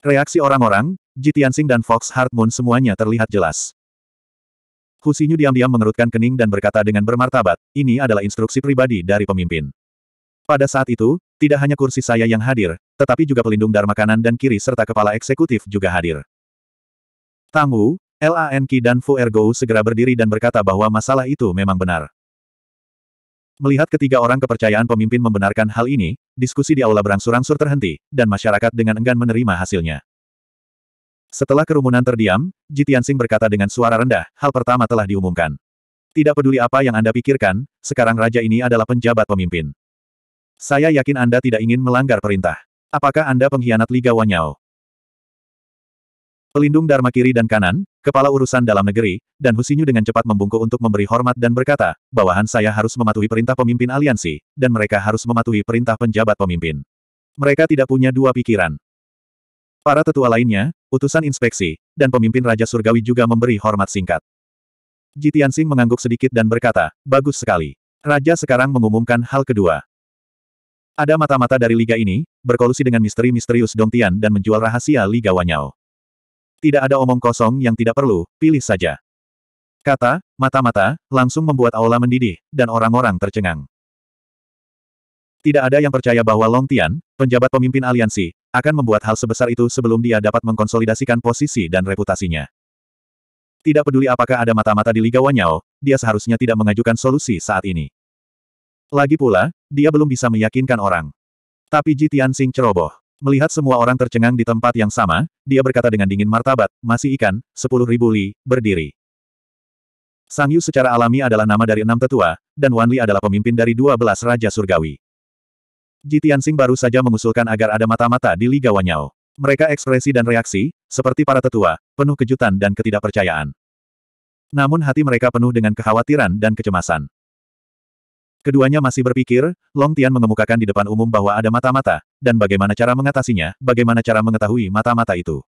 Reaksi orang-orang, Jitiansing dan Fox Heart semuanya terlihat jelas. Husinyu diam-diam mengerutkan kening dan berkata dengan bermartabat, ini adalah instruksi pribadi dari pemimpin. Pada saat itu, tidak hanya kursi saya yang hadir, tetapi juga pelindung Dharma kanan dan kiri serta kepala eksekutif juga hadir. Tang Wu, Lan Qi dan Fu Ergou segera berdiri dan berkata bahwa masalah itu memang benar. Melihat ketiga orang kepercayaan pemimpin membenarkan hal ini, diskusi di aula berangsur-angsur terhenti, dan masyarakat dengan enggan menerima hasilnya. Setelah kerumunan terdiam, Jitiansing berkata dengan suara rendah, hal pertama telah diumumkan. Tidak peduli apa yang Anda pikirkan, sekarang raja ini adalah penjabat pemimpin. Saya yakin Anda tidak ingin melanggar perintah. Apakah Anda pengkhianat Liga Wanyao? Pelindung Dharma kiri dan kanan, kepala urusan dalam negeri, dan Husinyu dengan cepat membungkuk untuk memberi hormat dan berkata, bawahan saya harus mematuhi perintah pemimpin aliansi, dan mereka harus mematuhi perintah penjabat pemimpin. Mereka tidak punya dua pikiran. Para tetua lainnya, utusan inspeksi, dan pemimpin Raja Surgawi juga memberi hormat singkat. Jitiansing mengangguk sedikit dan berkata, bagus sekali. Raja sekarang mengumumkan hal kedua. Ada mata-mata dari liga ini, berkolusi dengan misteri misterius Dongtian dan menjual rahasia Liga Wanyao. Tidak ada omong kosong yang tidak perlu, pilih saja. Kata, mata-mata, langsung membuat aula mendidih, dan orang-orang tercengang. Tidak ada yang percaya bahwa Long Tian, penjabat pemimpin aliansi, akan membuat hal sebesar itu sebelum dia dapat mengkonsolidasikan posisi dan reputasinya. Tidak peduli apakah ada mata-mata di Liga Wanyao, dia seharusnya tidak mengajukan solusi saat ini. Lagi pula, dia belum bisa meyakinkan orang. Tapi Ji Sing ceroboh. Melihat semua orang tercengang di tempat yang sama, dia berkata dengan dingin martabat, masih ikan, sepuluh ribu li, berdiri. Sang Yu secara alami adalah nama dari enam tetua, dan Wan Li adalah pemimpin dari dua belas Raja Surgawi. Ji Tianxing baru saja mengusulkan agar ada mata-mata di Liga Wanyao. Mereka ekspresi dan reaksi, seperti para tetua, penuh kejutan dan ketidakpercayaan. Namun hati mereka penuh dengan kekhawatiran dan kecemasan. Keduanya masih berpikir, Long Tian mengemukakan di depan umum bahwa ada mata-mata, dan bagaimana cara mengatasinya, bagaimana cara mengetahui mata-mata itu.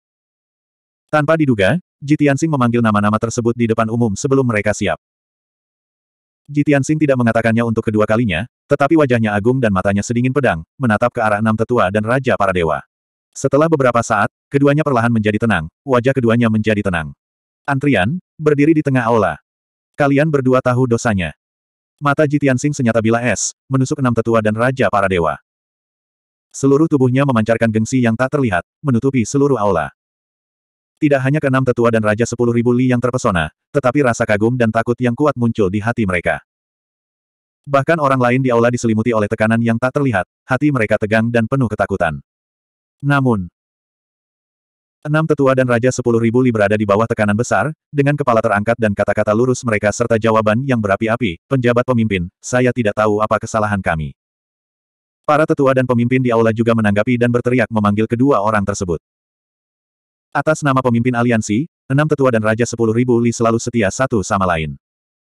Tanpa diduga, Jitiansing memanggil nama-nama tersebut di depan umum sebelum mereka siap. Jitiansing tidak mengatakannya untuk kedua kalinya, tetapi wajahnya agung dan matanya sedingin pedang, menatap ke arah enam tetua dan raja para dewa. Setelah beberapa saat, keduanya perlahan menjadi tenang, wajah keduanya menjadi tenang. Antrian, berdiri di tengah aula. Kalian berdua tahu dosanya. Mata Jitian Sing senyata bila es, menusuk enam tetua dan raja para dewa. Seluruh tubuhnya memancarkan gengsi yang tak terlihat, menutupi seluruh aula. Tidak hanya keenam tetua dan raja sepuluh ribu li yang terpesona, tetapi rasa kagum dan takut yang kuat muncul di hati mereka. Bahkan orang lain di aula diselimuti oleh tekanan yang tak terlihat, hati mereka tegang dan penuh ketakutan. Namun, Enam tetua dan Raja Sepuluh Ribu Li berada di bawah tekanan besar, dengan kepala terangkat dan kata-kata lurus mereka serta jawaban yang berapi-api, penjabat pemimpin, saya tidak tahu apa kesalahan kami. Para tetua dan pemimpin di aula juga menanggapi dan berteriak memanggil kedua orang tersebut. Atas nama pemimpin aliansi, enam tetua dan Raja Sepuluh Ribu Li selalu setia satu sama lain.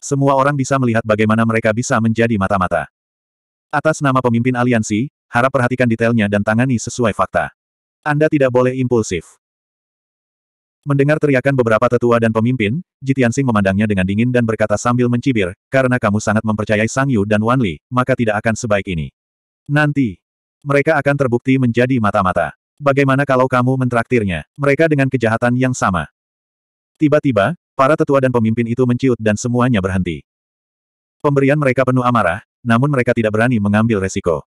Semua orang bisa melihat bagaimana mereka bisa menjadi mata-mata. Atas nama pemimpin aliansi, harap perhatikan detailnya dan tangani sesuai fakta. Anda tidak boleh impulsif. Mendengar teriakan beberapa tetua dan pemimpin, Jitiansing memandangnya dengan dingin dan berkata sambil mencibir, karena kamu sangat mempercayai Sang Yu dan Wan Li, maka tidak akan sebaik ini. Nanti, mereka akan terbukti menjadi mata-mata. Bagaimana kalau kamu mentraktirnya, mereka dengan kejahatan yang sama. Tiba-tiba, para tetua dan pemimpin itu menciut dan semuanya berhenti. Pemberian mereka penuh amarah, namun mereka tidak berani mengambil resiko.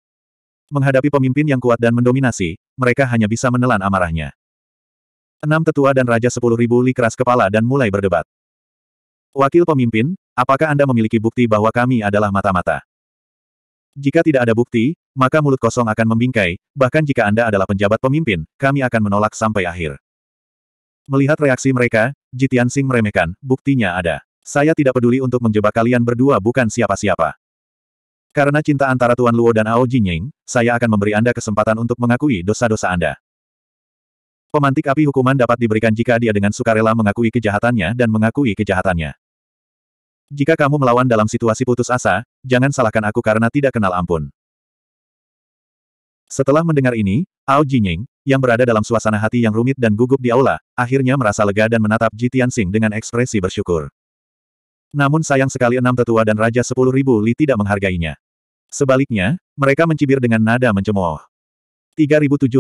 Menghadapi pemimpin yang kuat dan mendominasi, mereka hanya bisa menelan amarahnya. Enam tetua dan raja sepuluh ribu li keras kepala dan mulai berdebat. Wakil pemimpin, apakah Anda memiliki bukti bahwa kami adalah mata-mata? Jika tidak ada bukti, maka mulut kosong akan membingkai, bahkan jika Anda adalah penjabat pemimpin, kami akan menolak sampai akhir. Melihat reaksi mereka, Jitian Sing meremehkan, buktinya ada. Saya tidak peduli untuk menjebak kalian berdua bukan siapa-siapa. Karena cinta antara Tuan Luo dan Ao Jinying, saya akan memberi Anda kesempatan untuk mengakui dosa-dosa Anda. Pemantik api hukuman dapat diberikan jika dia dengan sukarela mengakui kejahatannya dan mengakui kejahatannya. Jika kamu melawan dalam situasi putus asa, jangan salahkan aku karena tidak kenal ampun. Setelah mendengar ini, Ao Jinying, yang berada dalam suasana hati yang rumit dan gugup di aula, akhirnya merasa lega dan menatap Ji Tianxing dengan ekspresi bersyukur. Namun sayang sekali enam tetua dan Raja Sepuluh Ribu Li tidak menghargainya. Sebaliknya, mereka mencibir dengan nada mencemooh. 3749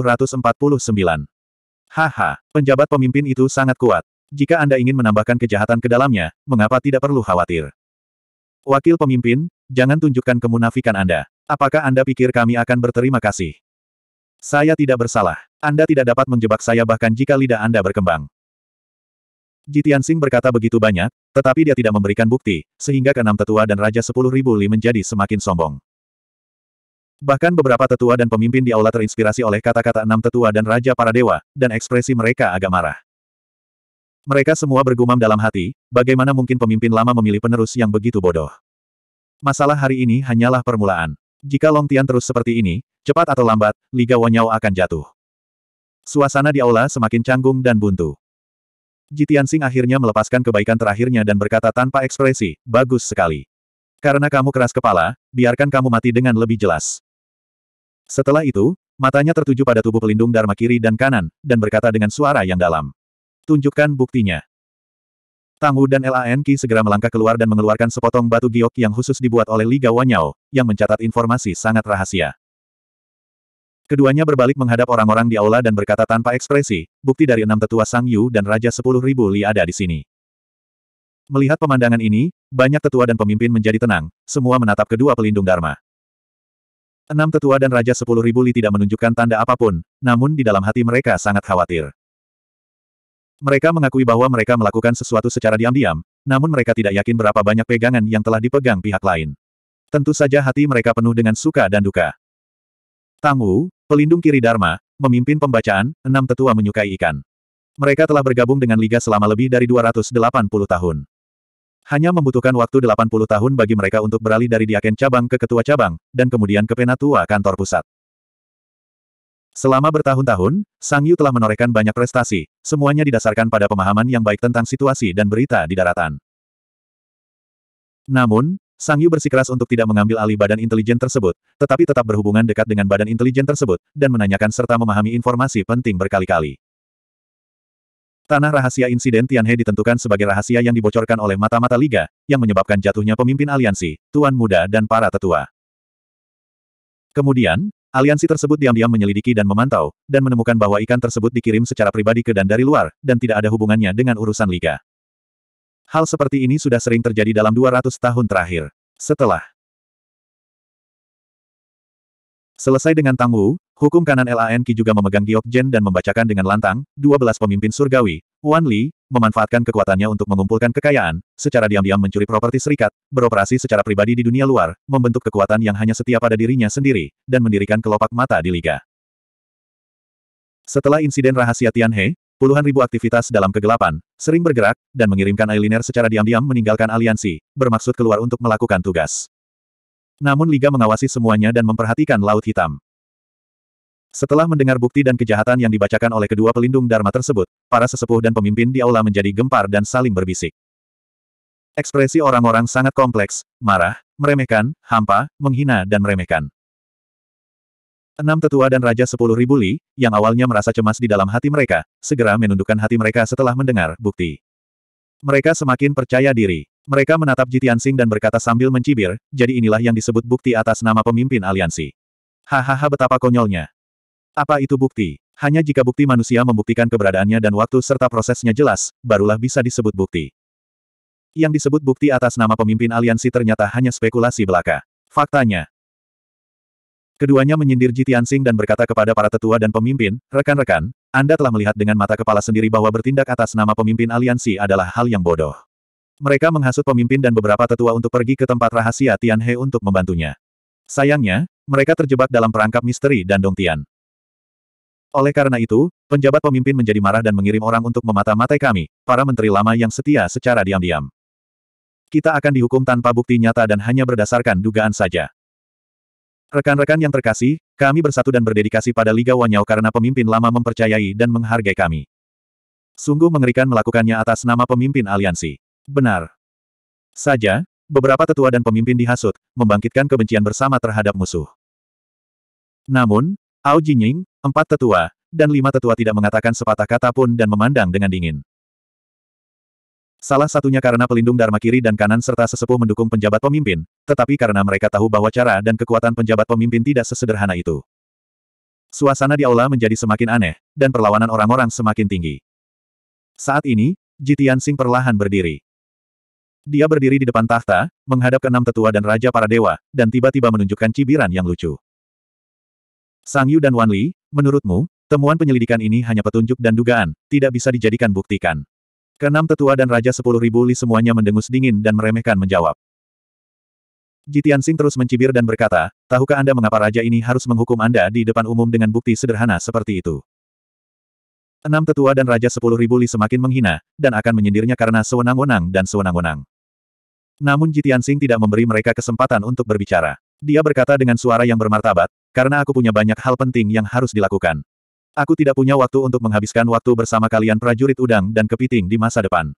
Haha, penjabat pemimpin itu sangat kuat. Jika Anda ingin menambahkan kejahatan ke dalamnya, mengapa tidak perlu khawatir? Wakil pemimpin, jangan tunjukkan kemunafikan Anda. Apakah Anda pikir kami akan berterima kasih? Saya tidak bersalah. Anda tidak dapat menjebak saya bahkan jika lidah Anda berkembang. Jitian Singh berkata begitu banyak, tetapi dia tidak memberikan bukti, sehingga keenam tetua dan Raja Sepuluh Ribu Li menjadi semakin sombong. Bahkan beberapa tetua dan pemimpin di aula terinspirasi oleh kata-kata enam tetua dan raja para dewa, dan ekspresi mereka agak marah. Mereka semua bergumam dalam hati, bagaimana mungkin pemimpin lama memilih penerus yang begitu bodoh. Masalah hari ini hanyalah permulaan. Jika Long Tian terus seperti ini, cepat atau lambat, Liga Wanyao akan jatuh. Suasana di aula semakin canggung dan buntu. Jitian Sing akhirnya melepaskan kebaikan terakhirnya dan berkata tanpa ekspresi, bagus sekali. Karena kamu keras kepala, biarkan kamu mati dengan lebih jelas. Setelah itu, matanya tertuju pada tubuh pelindung Dharma kiri dan kanan, dan berkata dengan suara yang dalam. Tunjukkan buktinya. Tang Wu dan Lan Qi segera melangkah keluar dan mengeluarkan sepotong batu giok yang khusus dibuat oleh Liga Wanyao, yang mencatat informasi sangat rahasia. Keduanya berbalik menghadap orang-orang di aula dan berkata tanpa ekspresi, bukti dari enam tetua Sang Yu dan Raja Sepuluh Ribu Li ada di sini. Melihat pemandangan ini, banyak tetua dan pemimpin menjadi tenang, semua menatap kedua pelindung Dharma. Enam tetua dan Raja Sepuluh Ribu Li tidak menunjukkan tanda apapun, namun di dalam hati mereka sangat khawatir. Mereka mengakui bahwa mereka melakukan sesuatu secara diam-diam, namun mereka tidak yakin berapa banyak pegangan yang telah dipegang pihak lain. Tentu saja hati mereka penuh dengan suka dan duka. Tang Wu, pelindung kiri Dharma, memimpin pembacaan, enam tetua menyukai ikan. Mereka telah bergabung dengan Liga selama lebih dari 280 tahun. Hanya membutuhkan waktu 80 tahun bagi mereka untuk beralih dari diaken cabang ke ketua cabang, dan kemudian ke penatua kantor pusat. Selama bertahun-tahun, Sang Yu telah menorehkan banyak prestasi, semuanya didasarkan pada pemahaman yang baik tentang situasi dan berita di daratan. Namun, Sang Yu bersikeras untuk tidak mengambil alih badan intelijen tersebut, tetapi tetap berhubungan dekat dengan badan intelijen tersebut, dan menanyakan serta memahami informasi penting berkali-kali. Tanah rahasia insiden Tianhe ditentukan sebagai rahasia yang dibocorkan oleh mata-mata Liga, yang menyebabkan jatuhnya pemimpin aliansi, Tuan Muda dan para tetua. Kemudian, aliansi tersebut diam-diam menyelidiki dan memantau, dan menemukan bahwa ikan tersebut dikirim secara pribadi ke dan dari luar, dan tidak ada hubungannya dengan urusan Liga. Hal seperti ini sudah sering terjadi dalam 200 tahun terakhir. Setelah Selesai dengan Tang Wu, hukum kanan LAN LANQ juga memegang Jen dan membacakan dengan lantang, 12 pemimpin surgawi, Wan Li, memanfaatkan kekuatannya untuk mengumpulkan kekayaan, secara diam-diam mencuri properti serikat, beroperasi secara pribadi di dunia luar, membentuk kekuatan yang hanya setia pada dirinya sendiri, dan mendirikan kelopak mata di Liga. Setelah insiden rahasia Tian He, puluhan ribu aktivitas dalam kegelapan, sering bergerak, dan mengirimkan Ailiner secara diam-diam meninggalkan aliansi, bermaksud keluar untuk melakukan tugas. Namun Liga mengawasi semuanya dan memperhatikan Laut Hitam. Setelah mendengar bukti dan kejahatan yang dibacakan oleh kedua pelindung Dharma tersebut, para sesepuh dan pemimpin di aula menjadi gempar dan saling berbisik. Ekspresi orang-orang sangat kompleks, marah, meremehkan, hampa, menghina dan meremehkan. Enam tetua dan Raja Sepuluh Ribu Li, yang awalnya merasa cemas di dalam hati mereka, segera menundukkan hati mereka setelah mendengar bukti. Mereka semakin percaya diri. Mereka menatap Jitiansing dan berkata sambil mencibir, jadi inilah yang disebut bukti atas nama pemimpin aliansi. Hahaha betapa konyolnya. Apa itu bukti? Hanya jika bukti manusia membuktikan keberadaannya dan waktu serta prosesnya jelas, barulah bisa disebut bukti. Yang disebut bukti atas nama pemimpin aliansi ternyata hanya spekulasi belaka. Faktanya, Keduanya menyindir Jitiansing dan berkata kepada para tetua dan pemimpin, rekan-rekan, Anda telah melihat dengan mata kepala sendiri bahwa bertindak atas nama pemimpin aliansi adalah hal yang bodoh. Mereka menghasut pemimpin dan beberapa tetua untuk pergi ke tempat rahasia Tian He untuk membantunya. Sayangnya, mereka terjebak dalam perangkap misteri dan Dongtian. Oleh karena itu, penjabat pemimpin menjadi marah dan mengirim orang untuk memata-matai kami, para menteri lama yang setia secara diam-diam. Kita akan dihukum tanpa bukti nyata dan hanya berdasarkan dugaan saja. Rekan-rekan yang terkasih, kami bersatu dan berdedikasi pada Liga Wanyao karena pemimpin lama mempercayai dan menghargai kami. Sungguh mengerikan melakukannya atas nama pemimpin aliansi. Benar. Saja, beberapa tetua dan pemimpin dihasut, membangkitkan kebencian bersama terhadap musuh. Namun, Ao Jinying, empat tetua, dan lima tetua tidak mengatakan sepatah kata pun dan memandang dengan dingin. Salah satunya karena pelindung Dharma kiri dan kanan serta sesepuh mendukung penjabat pemimpin, tetapi karena mereka tahu bahwa cara dan kekuatan penjabat pemimpin tidak sesederhana itu. Suasana di aula menjadi semakin aneh, dan perlawanan orang-orang semakin tinggi. Saat ini, Jitian Sing perlahan berdiri. Dia berdiri di depan tahta, menghadap ke enam tetua dan raja para dewa, dan tiba-tiba menunjukkan cibiran yang lucu. Sang Yu dan Wan Li, menurutmu, temuan penyelidikan ini hanya petunjuk dan dugaan, tidak bisa dijadikan buktikan. Keenam tetua dan raja sepuluh ribu Li semuanya mendengus dingin dan meremehkan menjawab. Jitian Sing terus mencibir dan berkata, tahukah Anda mengapa raja ini harus menghukum Anda di depan umum dengan bukti sederhana seperti itu? Enam tetua dan raja sepuluh ribu li semakin menghina, dan akan menyindirnya karena sewenang-wenang dan sewenang-wenang. Namun Jitian Sing tidak memberi mereka kesempatan untuk berbicara. Dia berkata dengan suara yang bermartabat, karena aku punya banyak hal penting yang harus dilakukan. Aku tidak punya waktu untuk menghabiskan waktu bersama kalian prajurit udang dan kepiting di masa depan.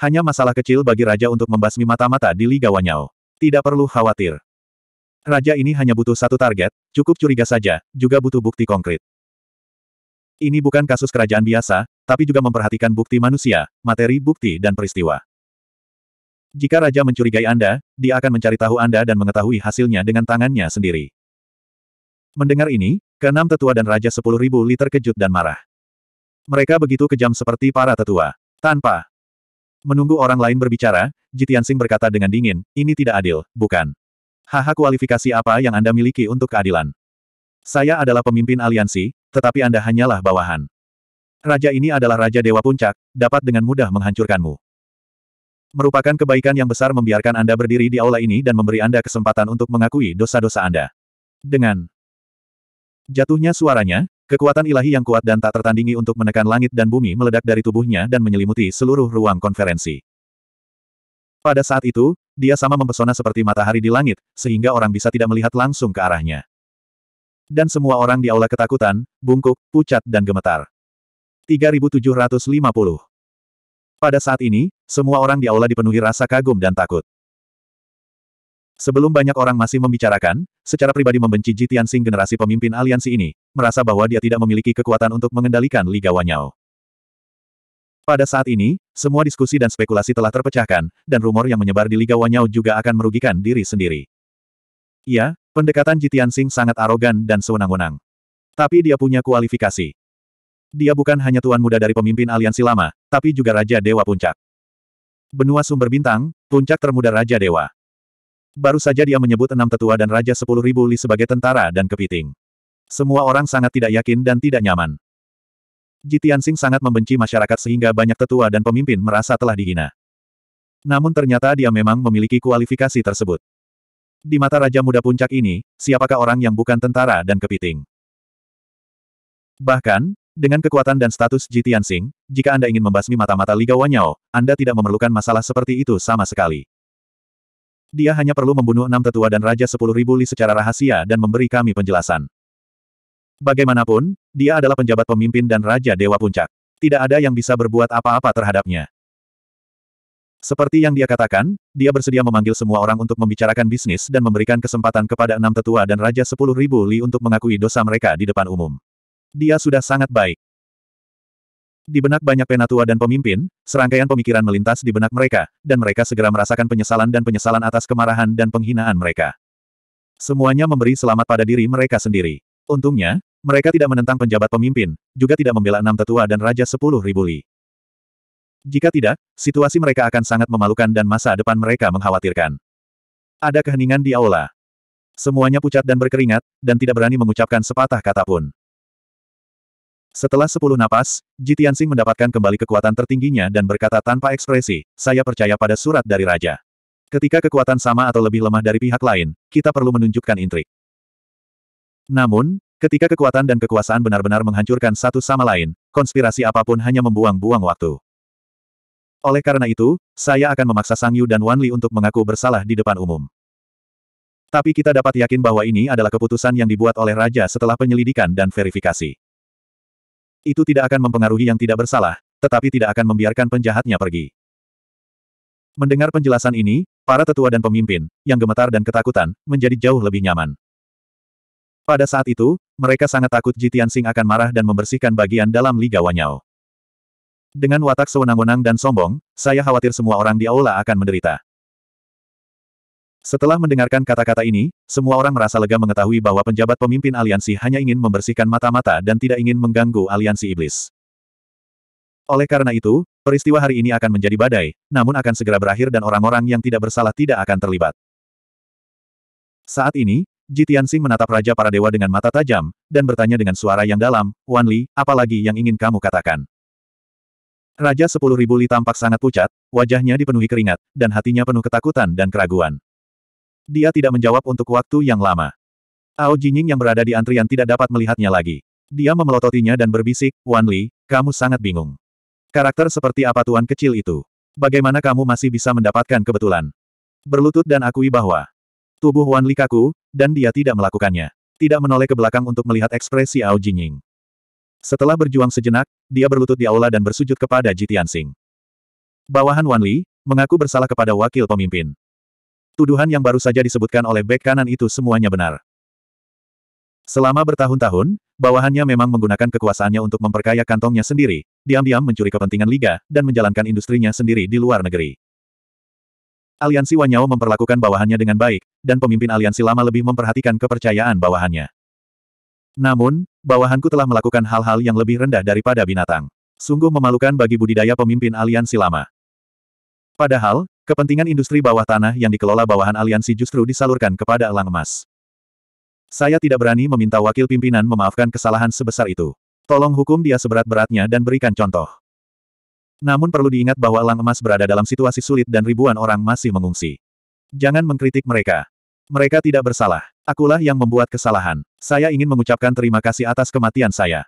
Hanya masalah kecil bagi Raja untuk membasmi mata-mata di Liga Wanyao. Tidak perlu khawatir. Raja ini hanya butuh satu target, cukup curiga saja, juga butuh bukti konkret. Ini bukan kasus kerajaan biasa, tapi juga memperhatikan bukti manusia, materi bukti dan peristiwa. Jika raja mencurigai Anda, dia akan mencari tahu Anda dan mengetahui hasilnya dengan tangannya sendiri. Mendengar ini, keenam tetua dan raja sepuluh ribu liter kejut dan marah. Mereka begitu kejam seperti para tetua. Tanpa menunggu orang lain berbicara, Jitian Jitiansing berkata dengan dingin, ini tidak adil, bukan? Haha kualifikasi apa yang Anda miliki untuk keadilan? Saya adalah pemimpin aliansi, tetapi Anda hanyalah bawahan. Raja ini adalah Raja Dewa Puncak, dapat dengan mudah menghancurkanmu. Merupakan kebaikan yang besar membiarkan Anda berdiri di aula ini dan memberi Anda kesempatan untuk mengakui dosa-dosa Anda. Dengan jatuhnya suaranya, kekuatan ilahi yang kuat dan tak tertandingi untuk menekan langit dan bumi meledak dari tubuhnya dan menyelimuti seluruh ruang konferensi. Pada saat itu, dia sama mempesona seperti matahari di langit, sehingga orang bisa tidak melihat langsung ke arahnya. Dan semua orang di aula ketakutan, bungkuk, pucat dan gemetar. 3750 pada saat ini, semua orang di aula dipenuhi rasa kagum dan takut. Sebelum banyak orang masih membicarakan, secara pribadi membenci Ji Tianxing generasi pemimpin aliansi ini, merasa bahwa dia tidak memiliki kekuatan untuk mengendalikan Liga Wanyao. Pada saat ini, semua diskusi dan spekulasi telah terpecahkan, dan rumor yang menyebar di Liga Wanyao juga akan merugikan diri sendiri. Iya, pendekatan Ji Tianxing sangat arogan dan sewenang-wenang. Tapi dia punya kualifikasi. Dia bukan hanya tuan muda dari pemimpin aliansi lama, tapi juga Raja Dewa Puncak. Benua Sumber Bintang, puncak termuda Raja Dewa. Baru saja dia menyebut enam tetua dan Raja Sepuluh Ribu Li sebagai tentara dan kepiting. Semua orang sangat tidak yakin dan tidak nyaman. Jitian Jitiansing sangat membenci masyarakat sehingga banyak tetua dan pemimpin merasa telah dihina. Namun ternyata dia memang memiliki kualifikasi tersebut. Di mata Raja Muda Puncak ini, siapakah orang yang bukan tentara dan kepiting? Bahkan, dengan kekuatan dan status Ji Tianxing, jika Anda ingin membasmi mata-mata Liga Wanyao, Anda tidak memerlukan masalah seperti itu sama sekali. Dia hanya perlu membunuh enam tetua dan Raja Sepuluh Ribu Li secara rahasia dan memberi kami penjelasan. Bagaimanapun, dia adalah penjabat pemimpin dan Raja Dewa Puncak. Tidak ada yang bisa berbuat apa-apa terhadapnya. Seperti yang dia katakan, dia bersedia memanggil semua orang untuk membicarakan bisnis dan memberikan kesempatan kepada enam tetua dan raja sepuluh ribu li untuk mengakui dosa mereka di depan umum. Dia sudah sangat baik. Di benak banyak penatua dan pemimpin, serangkaian pemikiran melintas di benak mereka, dan mereka segera merasakan penyesalan dan penyesalan atas kemarahan dan penghinaan mereka. Semuanya memberi selamat pada diri mereka sendiri. Untungnya, mereka tidak menentang penjabat pemimpin, juga tidak membela enam tetua dan raja sepuluh ribu li. Jika tidak, situasi mereka akan sangat memalukan dan masa depan mereka mengkhawatirkan. Ada keheningan di aula. Semuanya pucat dan berkeringat, dan tidak berani mengucapkan sepatah kata pun. Setelah sepuluh napas, Ji Tianxing mendapatkan kembali kekuatan tertingginya dan berkata tanpa ekspresi, saya percaya pada surat dari Raja. Ketika kekuatan sama atau lebih lemah dari pihak lain, kita perlu menunjukkan intrik. Namun, ketika kekuatan dan kekuasaan benar-benar menghancurkan satu sama lain, konspirasi apapun hanya membuang-buang waktu. Oleh karena itu, saya akan memaksa Sang Yu dan Wan Li untuk mengaku bersalah di depan umum. Tapi kita dapat yakin bahwa ini adalah keputusan yang dibuat oleh Raja setelah penyelidikan dan verifikasi. Itu tidak akan mempengaruhi yang tidak bersalah, tetapi tidak akan membiarkan penjahatnya pergi. Mendengar penjelasan ini, para tetua dan pemimpin, yang gemetar dan ketakutan, menjadi jauh lebih nyaman. Pada saat itu, mereka sangat takut Jitian Sing akan marah dan membersihkan bagian dalam Liga Wanyao. Dengan watak sewenang-wenang dan sombong, saya khawatir semua orang di aula akan menderita. Setelah mendengarkan kata-kata ini, semua orang merasa lega mengetahui bahwa penjabat pemimpin aliansi hanya ingin membersihkan mata-mata dan tidak ingin mengganggu aliansi iblis. Oleh karena itu, peristiwa hari ini akan menjadi badai, namun akan segera berakhir dan orang-orang yang tidak bersalah tidak akan terlibat. Saat ini, Ji Tianxing menatap Raja para Dewa dengan mata tajam, dan bertanya dengan suara yang dalam, Wan Li, lagi yang ingin kamu katakan? Raja Sepuluh Ribu Li tampak sangat pucat, wajahnya dipenuhi keringat, dan hatinya penuh ketakutan dan keraguan. Dia tidak menjawab untuk waktu yang lama. Ao Jinying yang berada di antrian tidak dapat melihatnya lagi. Dia memelototinya dan berbisik, Wan Li, kamu sangat bingung. Karakter seperti apa tuan kecil itu? Bagaimana kamu masih bisa mendapatkan kebetulan? Berlutut dan akui bahwa tubuh Wan Li kaku, dan dia tidak melakukannya. Tidak menoleh ke belakang untuk melihat ekspresi Ao Jinying. Setelah berjuang sejenak, dia berlutut di aula dan bersujud kepada Jitian Sing. Bawahan Wan Li, mengaku bersalah kepada wakil pemimpin. Tuduhan yang baru saja disebutkan oleh bek kanan itu semuanya benar. Selama bertahun-tahun, bawahannya memang menggunakan kekuasaannya untuk memperkaya kantongnya sendiri, diam-diam mencuri kepentingan liga, dan menjalankan industrinya sendiri di luar negeri. Aliansi Wanyao memperlakukan bawahannya dengan baik, dan pemimpin aliansi lama lebih memperhatikan kepercayaan bawahannya. Namun, bawahanku telah melakukan hal-hal yang lebih rendah daripada binatang. Sungguh memalukan bagi budidaya pemimpin aliansi lama. Padahal, Kepentingan industri bawah tanah yang dikelola bawahan aliansi justru disalurkan kepada elang emas. Saya tidak berani meminta wakil pimpinan memaafkan kesalahan sebesar itu. Tolong hukum dia seberat-beratnya dan berikan contoh. Namun perlu diingat bahwa elang emas berada dalam situasi sulit dan ribuan orang masih mengungsi. Jangan mengkritik mereka. Mereka tidak bersalah. Akulah yang membuat kesalahan. Saya ingin mengucapkan terima kasih atas kematian saya.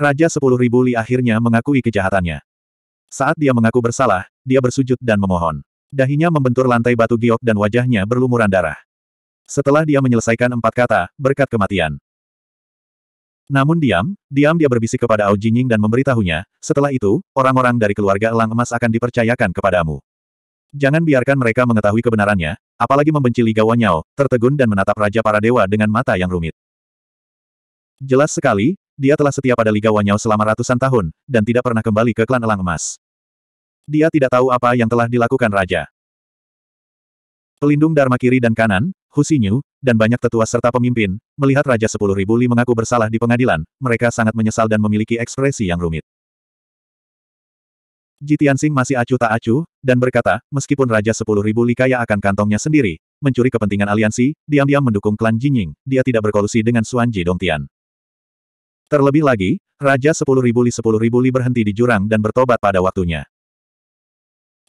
Raja sepuluh ribu Li akhirnya mengakui kejahatannya. Saat dia mengaku bersalah, dia bersujud dan memohon dahinya membentur lantai batu giok dan wajahnya berlumuran darah. Setelah dia menyelesaikan empat kata, berkat kematian. Namun diam, diam dia berbisik kepada Ao Jinying dan memberitahunya, setelah itu, orang-orang dari keluarga Elang Emas akan dipercayakan kepadamu. Jangan biarkan mereka mengetahui kebenarannya, apalagi membenci Liga Wanyao, tertegun dan menatap Raja Para Dewa dengan mata yang rumit. Jelas sekali, dia telah setia pada Liga Wanyao selama ratusan tahun, dan tidak pernah kembali ke klan Elang Emas. Dia tidak tahu apa yang telah dilakukan raja. Pelindung Dharma kiri dan kanan, Husinyu, dan banyak tetua serta pemimpin, melihat Raja Sepuluh Ribu Li mengaku bersalah di pengadilan, mereka sangat menyesal dan memiliki ekspresi yang rumit. Jitian Sing masih acuh tak acuh, dan berkata, meskipun Raja Sepuluh Ribu Li kaya akan kantongnya sendiri, mencuri kepentingan aliansi, diam-diam mendukung klan Jinying, dia tidak berkolusi dengan Suan Ji Tian. Terlebih lagi, Raja Sepuluh Ribu Li Sepuluh Ribu Li berhenti di jurang dan bertobat pada waktunya.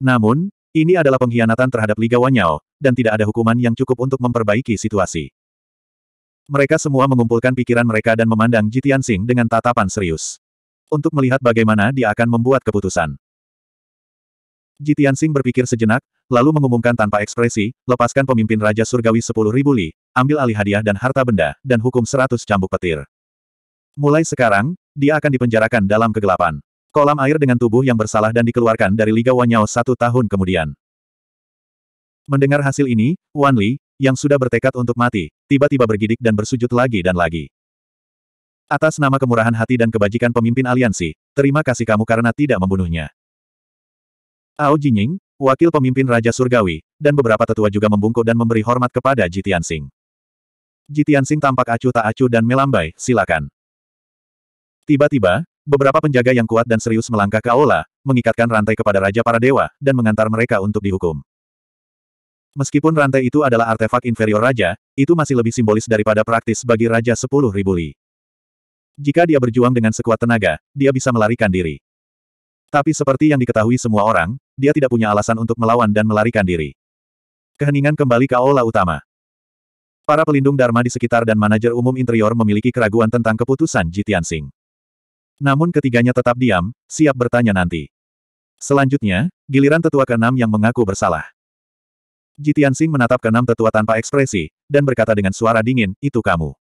Namun, ini adalah pengkhianatan terhadap Liga Wanyao, dan tidak ada hukuman yang cukup untuk memperbaiki situasi. Mereka semua mengumpulkan pikiran mereka dan memandang Jitian Sing dengan tatapan serius. Untuk melihat bagaimana dia akan membuat keputusan. Jitian Sing berpikir sejenak, lalu mengumumkan tanpa ekspresi, lepaskan pemimpin Raja Surgawi 10.000 li, ambil alih hadiah dan harta benda, dan hukum 100 cambuk petir. Mulai sekarang, dia akan dipenjarakan dalam kegelapan. Kolam air dengan tubuh yang bersalah dan dikeluarkan dari Liga Wanyao satu tahun kemudian. Mendengar hasil ini, Wan Li, yang sudah bertekad untuk mati, tiba-tiba bergidik dan bersujud lagi dan lagi. Atas nama kemurahan hati dan kebajikan pemimpin aliansi, terima kasih kamu karena tidak membunuhnya. Ao Jinying, wakil pemimpin Raja Surgawi, dan beberapa tetua juga membungkuk dan memberi hormat kepada Jitian Sing. Jitian Sing tampak acuh tak acuh dan melambai, silakan. Tiba-tiba, Beberapa penjaga yang kuat dan serius melangkah ke aula, mengikatkan rantai kepada Raja para Dewa, dan mengantar mereka untuk dihukum. Meskipun rantai itu adalah artefak inferior Raja, itu masih lebih simbolis daripada praktis bagi Raja Sepuluh Ribu Li. Jika dia berjuang dengan sekuat tenaga, dia bisa melarikan diri. Tapi seperti yang diketahui semua orang, dia tidak punya alasan untuk melawan dan melarikan diri. Keheningan kembali ke aula utama. Para pelindung Dharma di sekitar dan manajer umum interior memiliki keraguan tentang keputusan Jitian Singh. Namun ketiganya tetap diam, siap bertanya nanti. Selanjutnya, giliran tetua keenam yang mengaku bersalah. jitian Jitiansing menatap keenam tetua tanpa ekspresi, dan berkata dengan suara dingin, itu kamu.